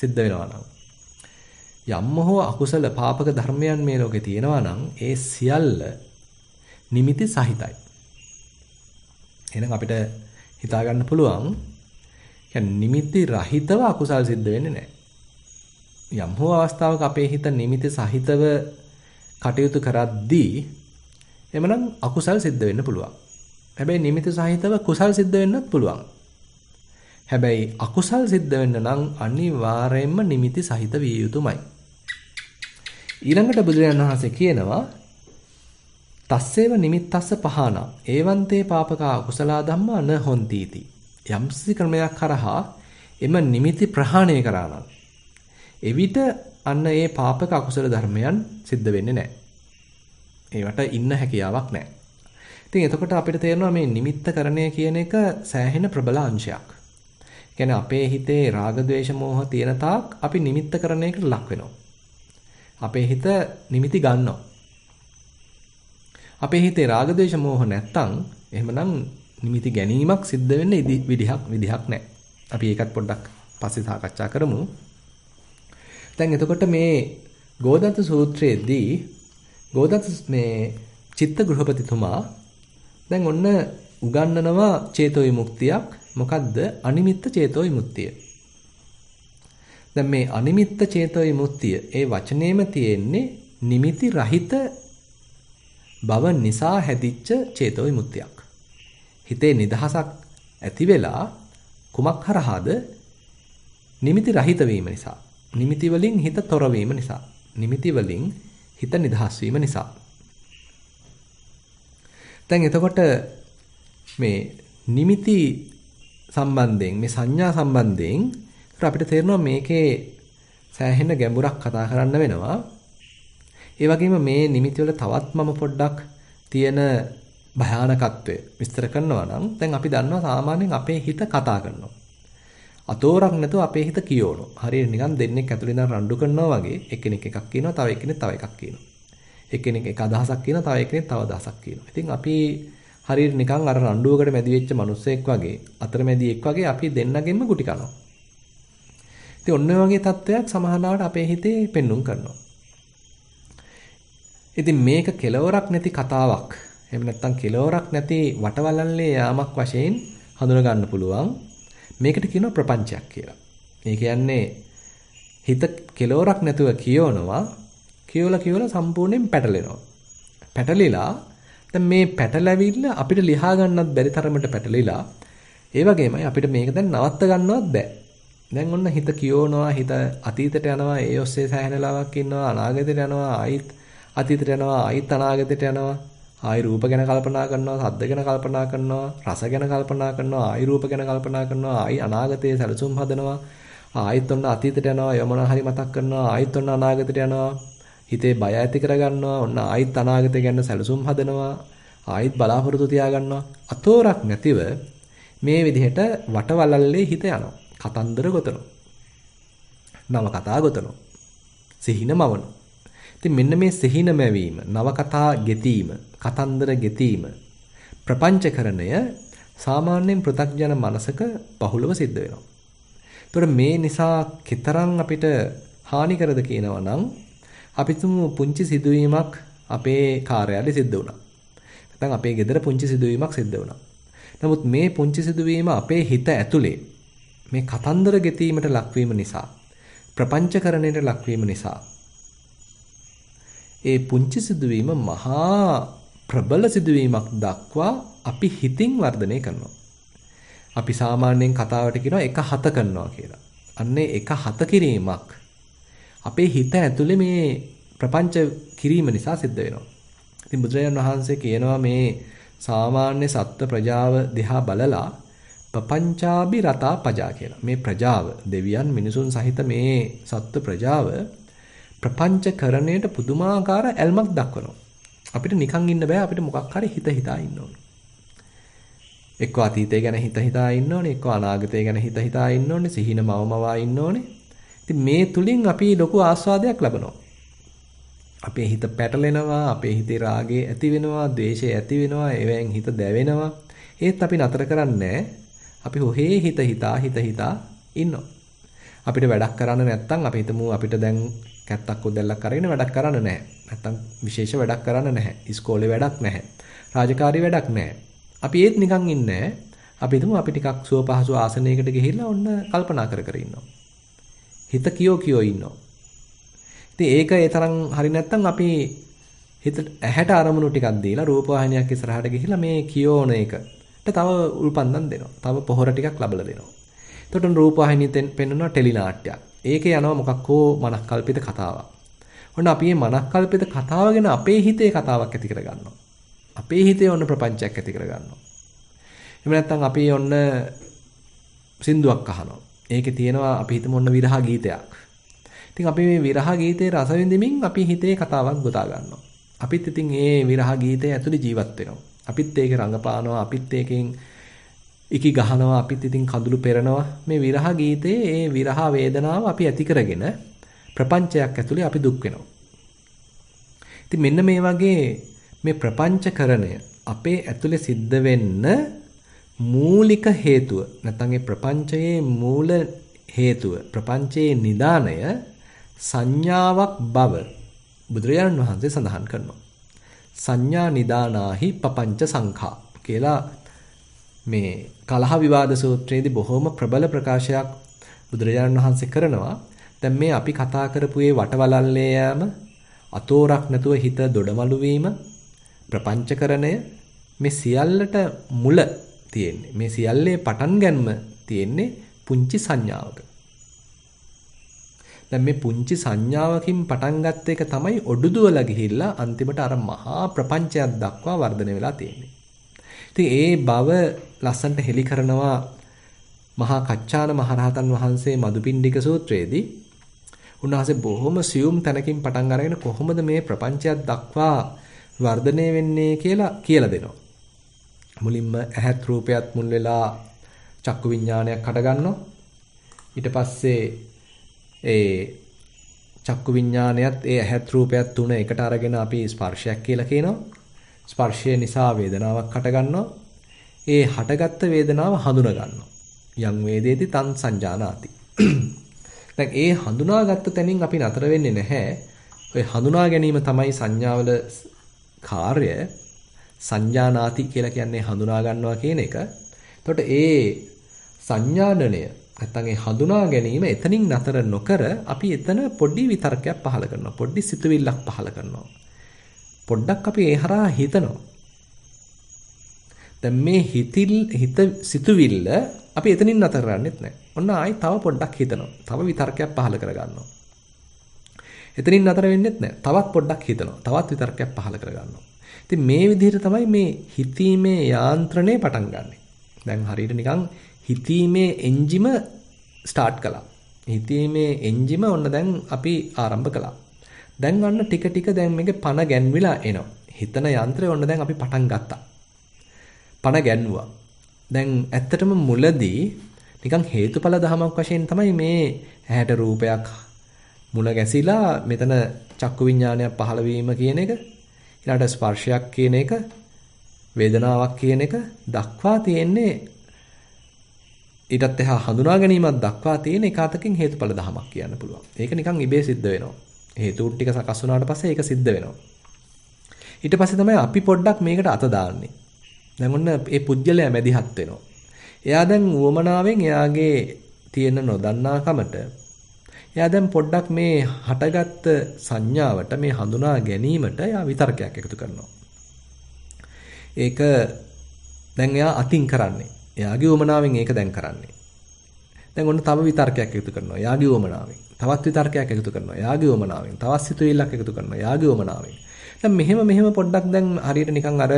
සිද්ධ වෙනවා නම් යම්ම හෝ අකුසල පාපක ධර්මයන් මේ ලෝකේ තියෙනවා නම් ඒ සියල්ල නිමිති සහිතයි. එහෙනම් අපිට හිතා ගන්න පුළුවන් කියන්නේ නිමිති රහිතව අකුසල් සිද්ධ වෙන්නේ නැහැ. යම් හෝ අවස්ථාවක අපේ හිත නිමිති සහිතව කටයුතු කරද්දී එමනම් අකුසල් සිද්ධ වෙන්න පුළුවන්. හැබැයි නිමිති සහිතව කුසල් සිද්ධ වෙන්නත් පුළුවන්. හැබැයි අකුසල් සිද්ධ වෙන්න නම් අනිවාර්යයෙන්ම නිමිති සහිත විය යුතුමයි. ඊළඟට බුදුරජාණන් වහන්සේ කියනවා තස්සේව නිමිත්තස්ස පහනා ඒවන්තේ පාපකා කුසලා ධම්මා න හොන්තිති යම්සි ක්‍රමයක් කරහා එම නිමිති ප්‍රහාණය කරා නම් එවිට අන්න ඒ පාපක අකුසල ධර්මයන් සිද්ධ වෙන්නේ නැහැ. ඒවට ඉන්න හැකියාවක් නැහැ. ඉතින් එතකොට අපිට තේරෙනවා මේ නිමිත්තකරණය කියන එක සෑහෙන ප්‍රබල අංශයක්. කියන්නේ අපේ හිතේ රාග ద్వේෂ මෝහ තියෙන තාක් අපි නිමිත්තකරණයකට ලක් වෙනවා. අපේ හිත නිමිති ගන්නවා. අපේ හිතේ රාග ద్వේෂ මෝහ නැත්තම් එහෙමනම් නිමිති ගැනීමක් සිද්ධ වෙන්න විදිහක් විදිහක් නැහැ. අපි ඒකත් පොඩ්ඩක් පස්සේ සාකච්ඡා කරමු. දැන් එතකොට මේ ගෝදත්ත සූත්‍රයේදී ගෝදත්ත මේ චිත්ත ගෘහපතිතුමා දැන් ඔන්න උගන්වනවා චේතෝ විමුක්තියක් මොකද්ද අනිමිත්ත චේතෝ විමුක්තිය දැන් මේ අනිමිත්ත චේතෝ විමුක්තිය ඒ වචනේම තියෙන්නේ නිමිති රහිත බව නිසා හැදිච්ච චේතෝ විමුක්තියක් හිතේ නිදහසක් ඇති වෙලා කුමක් හරහාද? නිමිති රහිත වීම නිසා. නිමිති වලින් හිත තොර වීම නිසා. නිමිති වලින් හිත නිදහස් වීම නිසා. දැන් එතකොට මේ නිමිති සම්බන්ධයෙන් මේ සංඥා සම්බන්ධයෙන් අපිට තේරෙනවා මේකේ සෑහෙන ගැඹුරක් කතා කරන්න වෙනවා. ඒ වගේම මේ නිමිති වල තවත් මම පොඩ්ඩක් තියෙන භයානකත්වය විස්තර කරනවා නම් දැන් අපි දන්නවා සාමාන්‍යයෙන් අපේ හිත කතා කරනවා. අතෝරක් නැතුව අපේ හිත කියවනු. හරියට නිකන් දෙන්නෙක් ඇතුළේ ඉඳන් රණ්ඩු කරනවා වගේ එක්කෙනෙක් එකක් කියනවා, තව එක්කෙනෙක් තව එකක් කියනවා. එක්කෙනෙක් එක අදහසක් කියනවා, තව එක්කෙනෙක් තව අදහසක් කියනවා. ඉතින් අපි හරියට නිකන් අර රණ්ඩුවකට මැදි වෙච්ච මිනිස්සෙක් වගේ, අතරමැදියෙක් වගේ අපි දෙන්නගෙන්ම ගුටි කනවා. ඉතින් ඔන්න වගේ තත්ත්වයක් සමහරවිට අපේ හිතේ පෙන්눔 කරනවා. ඉතින් මේක කෙලවරක් නැති කතාවක් එහෙම නැත්නම් කෙලවරක් නැති වටවලල්ලේ යාමක් වශයෙන් හඳුන ගන්න පුළුවන්. මේකට කියනවා ප්‍රපංචයක් කියලා. ඒ කියන්නේ හිත කෙලවරක් නැතුව කියවනවා කියවලා කියවලා සම්පූර්ණයෙන් පැටලෙනවා. පැටලිලා දැන් මේ පැටලැවිල්ල අපිට ලියා ගන්නත් බැරි තරමට පැටලිලා ඒ වගේමයි අපිට මේක දැන් නවත්ත ගන්නවත් බෑ. දැන් ඔන්න හිත කියවනවා හිත අතීතයට යනවා ඒ ඔස්සේ සෑහෙන ලාවක් ඉන්නවා අනාගතයට යනවා ආයිත් අතීතයට යනවා ආයිත් අනාගතයට යනවා ආයි රූප ගැන කල්පනා කරනවා, ශබ්ද ගැන කල්පනා කරනවා, රස ගැන කල්පනා කරනවා, ආයි රූප ගැන කල්පනා කරනවා, ආයි අනාගතයේ සැලසුම් හදනවා, ආයිත් ඔන්න අතීතයට යනවා, යමන හරි මතක් කරනවා, ආයිත් ඔන්න අනාගතයට යනවා. හිතේ බය ඇති කරගන්නවා, ඔන්න ආයිත් අනාගතය ගැන සැලසුම් හදනවා, ආයිත් බලාපොරොත්තු තියාගන්නවා. අතෝරක් නැතිව මේ විදිහට වටවලල්ලේ හිත යනවා. කතන්දර ගොතනවා. නව කතා ගොතනවා. සිහින මවනවා. ඉතින් මෙන්න මේ සිහින මැවීම, නවකතා ගෙතීම කතන්දර ගෙතීම ප්‍රපංචකරණය සාමාන්‍යයෙන් පෘථග්ජන මනසක බහුලව සිද්ධ වෙනවා. ඒතොර මේ නිසා කතරම් අපිට හානි කරද කියනවා නම් අපි තුමු පුංචි සිදුවීමක් අපේ කාර්යාලේ සිද්ධ වුණා. නැත්නම් අපේ ගෙදර පුංචි සිදුවීමක් සිද්ධ වුණා. නමුත් මේ පුංචි සිදුවීම අපේ හිත ඇතුලේ මේ කතන්දර ගෙතීමට ලක්වීම නිසා ප්‍රපංචකරණයට ලක්වීම නිසා ඒ පුංචි සිදුවීම මහා ප්‍රබල සිදුවීමක් දක්වා අපි හිතින් වර්ධනය කරනවා. අපි සාමාන්‍යයෙන් කතාවට කියනවා එක හත කරනවා කියලා. අන්නේ එක හත කිරීමක් අපේ හිත ඇතුලේ මේ ප්‍රපංච කිරීම නිසා සිද්ධ වෙනවා. ඉතින් බුදුරජාණන් වහන්සේ කියනවා මේ සාමාන්‍ය සත්ත්ව ප්‍රජාව දිහා බලලා පపంచාබි රතා පජා කියලා. මේ ප්‍රජාව දෙවියන් මිනිසුන් සහිත මේ සත්ත්ව ප්‍රජාව ප්‍රපංචකරණයට පුදුමාකාර ඇල්මක් දක්වනවා. අපිට නිකන් ඉන්න බෑ අපිට මොකක් හරි හිත හිතා ඉන්න ඕනේ. එක්ක අතීතය ගැන හිත හිතා ඉන්න ඕනේ, එක්ක අනාගතය ගැන හිත හිතා ඉන්න ඕනේ, සිහින මවමවා ඉන්න ඕනේ. ඉතින් මේ තුලින් අපි ලොකු ආස්වාදයක් ලබනවා. අපේ හිත පැටලෙනවා, අපේ හිතේ රාගය ඇති වෙනවා, ද්වේෂය ඇති වෙනවා, ඒවෙන් හිත දැවෙනවා. ඒත් අපි නතර කරන්නේ අපි හොහේ හිත හිතා හිත හිතා ඉන්නවා. අපිට වැඩක් කරන්න නැත්නම් අපි හිතමු අපිට දැන් කැත්තක් උදැල්ලක් අරගෙන වැඩක් කරන්න නැහැ. නැත්නම් විශේෂ වැඩක් කරන්න නැහැ. ඉස්කෝලේ වැඩක් නැහැ. රාජකාරී වැඩක් නැහැ. අපි ඒත් නිකන් ඉන්නේ අපි හිතමු අපි ටිකක් සුව පහසු ආසනයකට ගිහිල්ලා ඔන්න කල්පනා කර කර ඉන්නවා. හිත කියෝ කියෝ ඉන්නවා. ඉතින් ඒක ඒ තරම් හරි නැත්නම් අපි හිත ඇහැට අරමුණු ටිකක් දීලා රූපවාහිනියක් ඉස්සරහට ගිහිල්ලා මේ කියෝන එකට තව උල්පන්දම් දෙනවා. තව පොහොර ටිකක් ලබලා දෙනවා. එතකොට රූපවාහිනියෙන් පෙන්වනවා ටෙලි නාට්‍යයක්. ඒකේ යනවා මොකක් හෝ මනක්කල්පිත කතාවක්. ඔන්න අපි මේ මනක්කල්පිත කතාව ගැන අපේ හිතේ කතාවක් ඇති කරගන්නවා. අපේ හිතේ ඔන්න ප්‍රපංචයක් ඇති කරගන්නවා. එහෙම නැත්නම් අපි ඔන්න සින්දුවක් අහනවා. ඒකේ තියෙනවා අපි හිතමු ඔන්න විරහ ගීතයක්. ඉතින් අපි මේ විරහ ගීතේ රස විඳින්මින් අපි හිතේ කතාවක් ගොතා ගන්නවා. අපිත් ඉතින් මේ විරහ ගීතය ඇතුලේ ජීවත් වෙනවා. අපිත් ඒක රඟපානවා. අපිත් ඒකෙන් ඉකි ගහනවා අපිත් ඉතින් කඳුළු පෙරනවා මේ විරහ ගීතයේ ඒ විරහ වේදනාව අපි ඇති කරගෙන ප්‍රපංචයක් ඇතුලේ අපි දුක් වෙනවා. ඉතින් මෙන්න මේ වගේ මේ ප්‍රපංචකරණය අපේ ඇතුලේ සිද්ධ වෙන්න මූලික හේතුව නැත්නම් ඒ ප්‍රපංචයේ මූල හේතුව ප්‍රපංචයේ නිදානය සංඥාවක් බව බුදුරජාණන් වහන්සේ සඳහන් කරනවා. සංඥා නිදානාහි පపంచ සංඛා කියලා මේ කලහ විවාද සූත්‍රයේදී බොහොම ප්‍රබල ප්‍රකාශයක් බුදුරජාණන් වහන්සේ කරනවා. දැන් මේ අපි කතා කරපු මේ වටවලල්ලේ යෑම, අතෝරක් නැතුව හිත දොඩමලු වීම, ප්‍රපංචකරණය මේ සියල්ලට මුල තියෙන්නේ. මේ සියල්ලේ පටන් ගැනීම තියෙන්නේ පුංචි සංඥාවක. දැන් මේ පුංචි සංඥාවකින් පටන් ගත්ත එක තමයි ඔඩුදුවලා ගිහිල්ලා අන්තිමට අර මහා ප්‍රපංචයක් දක්වා වර්ධනය වෙලා තියෙන්නේ. ඉතින් ඒ බව ලස්සන්ට හෙලි කරනවා මහා කච්චාන මහරහතන් වහන්සේ මදුපිණ්ඩික සූත්‍රයේදී උන්වහන්සේ බොහොම සියුම් තැනකින් පටන් අරගෙන කොහොමද මේ ප්‍රපංචයක් දක්වා වර්ධනය වෙන්නේ කියලා කියලා දෙනවා. මුලින්ම ඇහත් රූපයත් මුල් වෙලා චක්කු විඥානයක් හටගන්නවා. ඊට පස්සේ ඒ චක්කු විඥානයත් ඒ ඇහත් රූපයත් තුන එකට අරගෙන අපි ස්පර්ශයක් කියලා කියනවා. ස්පර්ශය නිසා වේදනාවක් හටගන්නවා. ඒ හටගත්ත වේදනාව හඳුනා ගන්නවා. යම් වේදේති තන් සංජානාති. *clears throat* දැන් ඒ හඳුනාගත්ත තැනින් අපි නතර වෙන්නේ නැහැ. ඔය හඳුනා ගැනීම තමයි සංඥාවල කාර්ය. සංජානාති කියලා කියන්නේ හඳුනා ගන්නවා කියන එක. එතකොට ඒ සංඥානණය නැත්තම් ඒ හඳුනා ගැනීම එතනින් නතර නොකර අපි එතන පොඩි විතර්කයක් පහළ කරනවා. පොඩි සිතුවිල්ලක් පහළ කරනවා. පොඩ්ඩක් අපි ඒ හරහා හිතනවා. දැන් මේ හිතිල් හිත සිතුවිල්ල අපි එතනින් නැතර කරන්නේත් නැහැ. ඔන්න ආයි තව පොඩ්ඩක් හිතනවා. තව විතර්කයක් පහල කරගන්නවා. එතනින් නැතර වෙන්නේත් නැහැ. තවත් පොඩ්ඩක් හිතනවා. තවත් විතර්කයක් පහල කරගන්නවා. ඉතින් මේ විදිහට තමයි මේ හිතීමේ යාන්ත්‍රණය පටන් ගන්නෙ. දැන් හරියට නිකන් හිතීමේ එන්ජිම ස්ටාර්ට් කළා. හිතීමේ එන්ජිම ඔන්න දැන් අපි ආරම්භ කළා. දැන් අන්න ටික ටික දැන් මේකේ පණ ගැන්විලා එනවා. හිතන යන්ත්‍රය ඔන්න දැන් අපි පටන් ගත්තා. පණ ගැන්වුවා. දැන් ඇත්තටම මුලදී නිකන් හේතුඵල ධමයක් වශයෙන් තමයි මේ ඇහැට රූපයක් මුල ගැසිලා මෙතන චක්කු විඥානයක් පහළ වීම කියන එක ඊළඟට ස්පර්ශයක් කියන එක වේදනාවක් කියන එක දක්වා තියෙන්නේ ඊටත් එහා හඳුනා ගැනීමක් දක්වා තියෙන එකතකින් හේතුඵල ධමයක් කියන්න පුළුවන්. ඒක නිකන් ඉබේ සිද්ධ වෙනවා. හේතු ටික සකස් වුණාට පස්සේ ඒක සිද්ධ වෙනවා. ඊට පස්සේ තමයි අපි පොඩ්ඩක් මේකට අත දාන්නේ. දැන් ඔන්න මේ පුජ්‍යලයා මැදිහත් වෙනවා. එයා දැන් උවමනාවෙන් එයාගේ තියෙන නොදන්නාකමට එයා දැන් පොඩ්ඩක් මේ හටගත්ත සංඥාවට මේ හඳුනා ගැනීමට එයා විතර්කයක් එකතු කරනවා. ඒක දැන් එයා අතින් කරන්නේ. එයාගේ උවමනාවෙන් ඒක දැන් කරන්නේ. දැන් ඔන්න තව විතර්කයක් එකතු කරනවා. එයාගේ උවමනාවෙන්. තවත් විතර්කයක් එකතු කරනවා. යාගේ වමනාවෙන්. තවත් සිතුවිල්ලක් එකතු කරනවා. යාගේ වමනාවෙන්. දැන් මෙහෙම මෙහෙම පොඩ්ඩක් දැන් හරියට නිකන් අර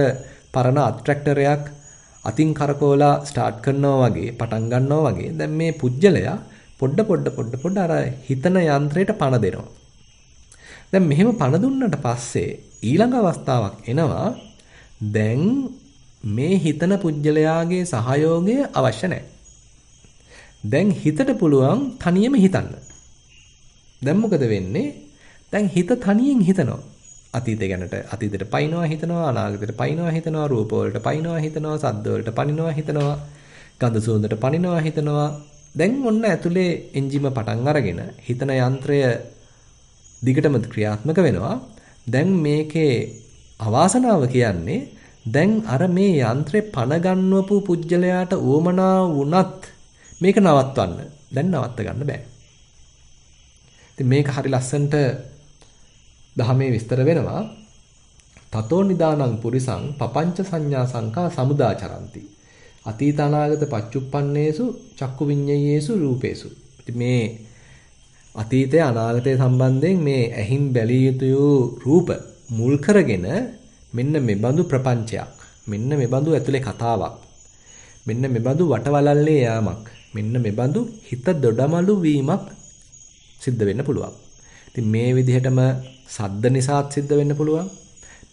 පරණ අට්‍රැක්ටරයක් අතින් කරකෝලා ස්ටාර්ට් කරනවා වගේ, පටන් ගන්නවා වගේ. දැන් මේ පුජ්‍යලයා පොඩ පොඩ පොඩ පොඩ අර හිතන යන්ත්‍රයට පණ දෙනවා. දැන් මෙහෙම පණ දුන්නට පස්සේ ඊළඟ අවස්ථාවක් එනවා. දැන් මේ හිතන පුජ්‍යලයාගේ සහයෝගය අවශ්‍ය නැහැ. දැන් හිතට පුළුවන් තනියම හිතන්න. දැන් මොකද වෙන්නේ? දැන් හිත තනියෙන් හිතනවා. අතීත ගැනට අතීතයට පයින්නවා හිතනවා අනාගතයට පයින්නවා හිතනවා රූප වලට පයින්නවා හිතනවා සද්ද වලට පනිනවා හිතනවා ගඳ සුවඳට පනිනවා හිතනවා දැන් ඔන්න ඇතුලේ එන්ජිම පටන් අරගෙන හිතන යන්ත්‍රය දිගටම ක්‍රියාත්මක වෙනවා දැන් මේකේ අවාසනාව කියන්නේ දැන් අර මේ යන්ත්‍රේ පණ ගන්නවපු පුජ්‍යලයාට උවමනා වුණත් මේක නවත්වන්න දැන් නවත්ත ගන්න බෑ ඉතින් මේක හරි ලස්සනට දහමේ විස්තර වෙනවා. තතෝ නිදානං පුරිසං පపంచ සංඥා සංකා සමුදාචරಂತಿ. අතීත අනාගත පච්චුප්පන්නේසු චක්කු විඤ්ඤයේසු රූපේසු. ඉතින් මේ අතීතය අනාගතය සම්බන්ධයෙන් මේ ඇහින් බැලිය යුතු රූප මුල් කරගෙන මෙන්න මේ බඳු ප්‍රපංචයක්. මෙන්න මේ බඳු ඇතුලේ කතාවක්. මෙන්න මෙබඳු වටවලල්ලේ යාමක් මෙන්න මෙබඳු හිත දොඩමලු වීමක් සිද්ධ වෙන්න පුළුවන්. ඉතින් මේ විදිහටම සද්ද නිසාත් සිද්ධ වෙන්න පුළුවන්.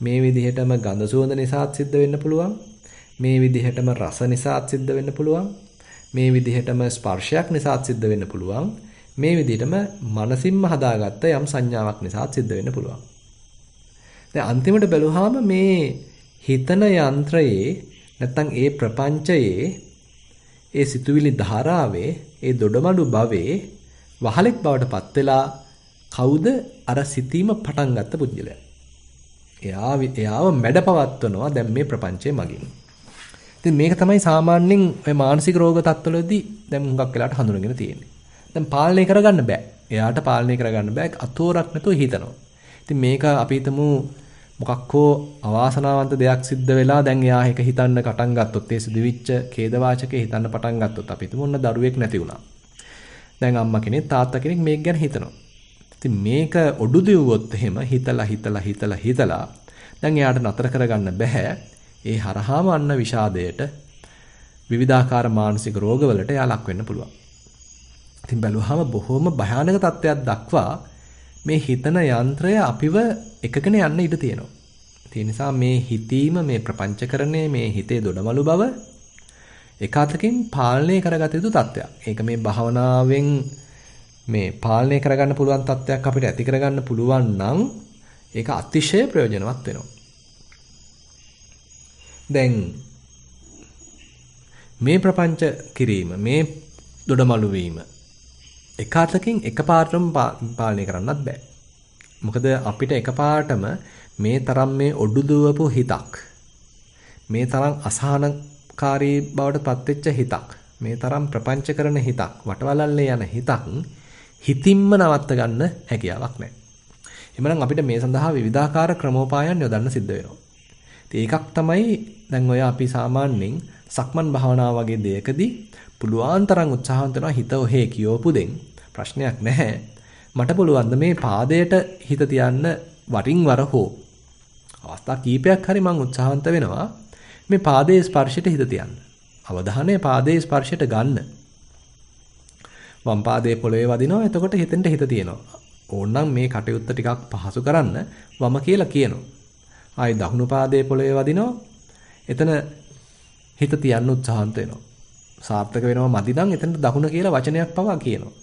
මේ විදිහටම ගඳ සුවඳ නිසාත් සිද්ධ වෙන්න පුළුවන්. මේ විදිහටම රස නිසාත් සිද්ධ වෙන්න පුළුවන්. මේ විදිහටම ස්පර්ශයක් නිසාත් සිද්ධ වෙන්න පුළුවන්. මේ විදිහටම මනසින්ම හදාගත්ත යම් සංඥාවක් නිසාත් සිද්ධ වෙන්න පුළුවන්. දැන් අන්තිමට බැලුවාම මේ හිතන යන්ත්‍රයේ නැත්තම් ඒ ප්‍රපංචයේ ඒ සිතුවිලි ධාරාවේ ඒ දොඩමඩු භවයේ වහලෙක් බවට පත් වෙලා කවුද අර සිතීම පටන් ගත්ත පුද්ගලයා. එයා එයාව මැඩ පවත්වනවා දැන් මේ ප්‍රපංචයේ මගින්. ඉතින් මේක තමයි සාමාන්‍යයෙන් ඔය මානසික රෝග තත්ත්වවලදී දැන් හුඟක් වෙලාට හඳුනගෙන තියෙන්නේ. දැන් පාලනය කරගන්න බෑ. එයාට පාලනය කරගන්න බෑ. අතෝරක් නැතුව හිතනවා. ඉතින් මේක අපි හිතමු මොකක් හෝ අවාසනාවන්ත දෙයක් සිද්ධ වෙලා දැන් එයා එක හිතන්න පටන් ගත්තොත් ඒ සිදුවිච්ච ඛේදවාචකේ හිතන්න පටන් ගත්තොත් අපි හිතමු ඔන්න දරුවෙක් නැති වුණා. දැන් අම්මා කෙනෙක් තාත්තා කෙනෙක් මේක ගැන හිතනවා. ඉතින් මේක ඔඩු දිව්වොත් එහෙම හිතලා හිතලා හිතලා හිතලා දැන් එයාට නතර කරගන්න බෑ. ඒ හරහාම අන්න විෂාදයට විවිධාකාර මානසික රෝගවලට එයා ලක් වෙන්න පුළුවන්. ඉතින් බැලුවාම බොහොම භයානක තත්ත්වයක් දක්වා මේ හිතන යන්ත්‍රය අපිව එකගෙන යන්න ඉඩ තියෙනවා. ඒ නිසා මේ හිතීම මේ ප්‍රපංචකරණය මේ හිතේ දොඩමලු බව එක අතකින් පාලනය කරගත යුතු තත්ත්වයක්. ඒක මේ භාවනාවෙන් මේ පාලනය කරගන්න පුළුවන් තත්ත්වයක් අපිට ඇති කරගන්න පුළුවන් නම් ඒක අතිශය ප්‍රයෝජනවත් වෙනවා. දැන් මේ ප්‍රපංච කිරීම මේ දොඩමළු වීම එකwidehatකින් එකපාරටම පාලනය කරන්නත් බෑ. මොකද අපිට එකපාරටම මේ තරම් මේ ඔඩු දුවපු හිතක් මේ තරම් අසහන කාරී බවට පත්වෙච්ච හිතක් මේ තරම් ප්‍රපංච කරන හිතක් වටවලල්ලේ යන හිතක් හිතින්ම නවත්ත ගන්න හැකියාවක් නැහැ. එමනම් අපිට මේ සඳහා විවිධාකාර ක්‍රමෝපායන් යොදන්න සිද්ධ වෙනවා. ඒකක් තමයි දැන් ඔය අපි සාමාන්‍යයෙන් සක්මන් භාවනාව වගේ දෙයකදී පුළුවන් තරම් උත්සාහවන්ත වෙනවා හිත ඔහේ කියෝපු දෙන් ප්‍රශ්නයක් නැහැ. මට පුළුවන් මේ පාදයට හිත තියන්න වරින් වර හෝ අවස්ථා කීපයක් හරි මම උත්සාහවන්ත වෙනවා. මේ පාදයේ ස්පර්ශයට හිත තියන්න. අවධානය පාදයේ ස්පර්ශයට ගන්න. වම් පාදයේ පොළවේ වදිනවා. එතකොට හිතෙන්ට හිත තියෙනවා. ඕනනම් මේ කටයුත්ත ටිකක් පහසු කරන්න වම කියලා කියනවා. ආයි දකුණු පාදයේ පොළවේ වදිනවා. එතන හිත තියන්න උත්සාහන්ත වෙනවා. සාර්ථක වෙනවා මදි නම් එතනට දකුණ කියලා වචනයක් පවා කියනවා.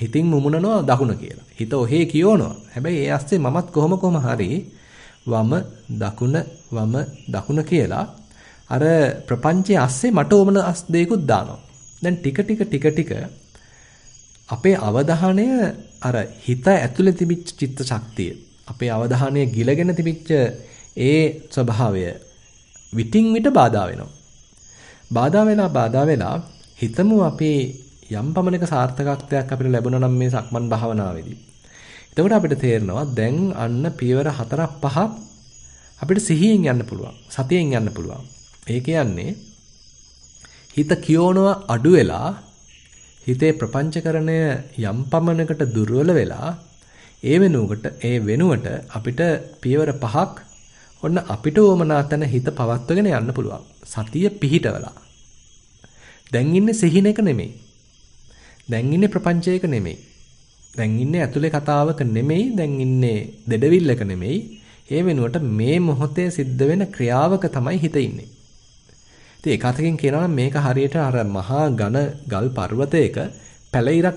හිතින් මුමුණනවා දකුණ කියලා. හිත ඔහේ කියවනවා. හැබැයි ඒ ඇස්සේ මමත් කොහොම කොහම හරි වම දකුණ වම දකුණ කියලා අර ප්‍රපංචයේ අස්සේ මට ඕමන අස් දෙයකුත් දානවා. දැන් ටික ටික ටික ටික අපේ අවධානය අර හිත ඇතුලේ තිබිච්ච චිත්ත ශක්තිය අපේ අවධානය ගිලගෙන තිබිච්ච ඒ ස්වභාවය විටින් විට බාධා වෙනවා. බාධා වෙලා බාධා වෙලා හිතමු අපේ යම් පමණක සාර්ථකත්වයක් අපිට ලැබුණා නම් මේ සක්මන් භාවනාවේදී එතකොට අපිට තේරෙනවා දැන් අන්න පියවර 4ක් 5ක් අපිට සිහියෙන් යන්න පුළුවන්. සතියෙන් යන්න පුළුවන්. ඒ කියන්නේ හිත කියෝනව අඩු වෙලා හිතේ ප්‍රපංචකරණය යම් පමණකට දුර්වල වෙලා ඒ වෙනුවට ඒ වෙනුවට අපිට පියවර පහක් ඔන්න අපිට ඕමනා තැන හිත පවත්වගෙන යන්න පුළුවන්. සතිය පිහිටවලා. දැන් ඉන්නේ සිහිනක නෙමෙයි. දැන් ඉන්නේ ප්‍රපංචයක නෙමෙයි. දැන් ඉන්නේ ඇතුලේ කතාවක නෙමෙයි දැන් ඉන්නේ දෙඩවිල්ලක නෙමෙයි ඒ වෙනුවට මේ මොහොතේ සිද්ධ වෙන ක්‍රියාවක තමයි හිත ඉන්නේ ඉතින් ඒක අතකින් කියනවා නම් මේක හරියට අර මහා ඝන ගල් පර්වතයක පැලිරක්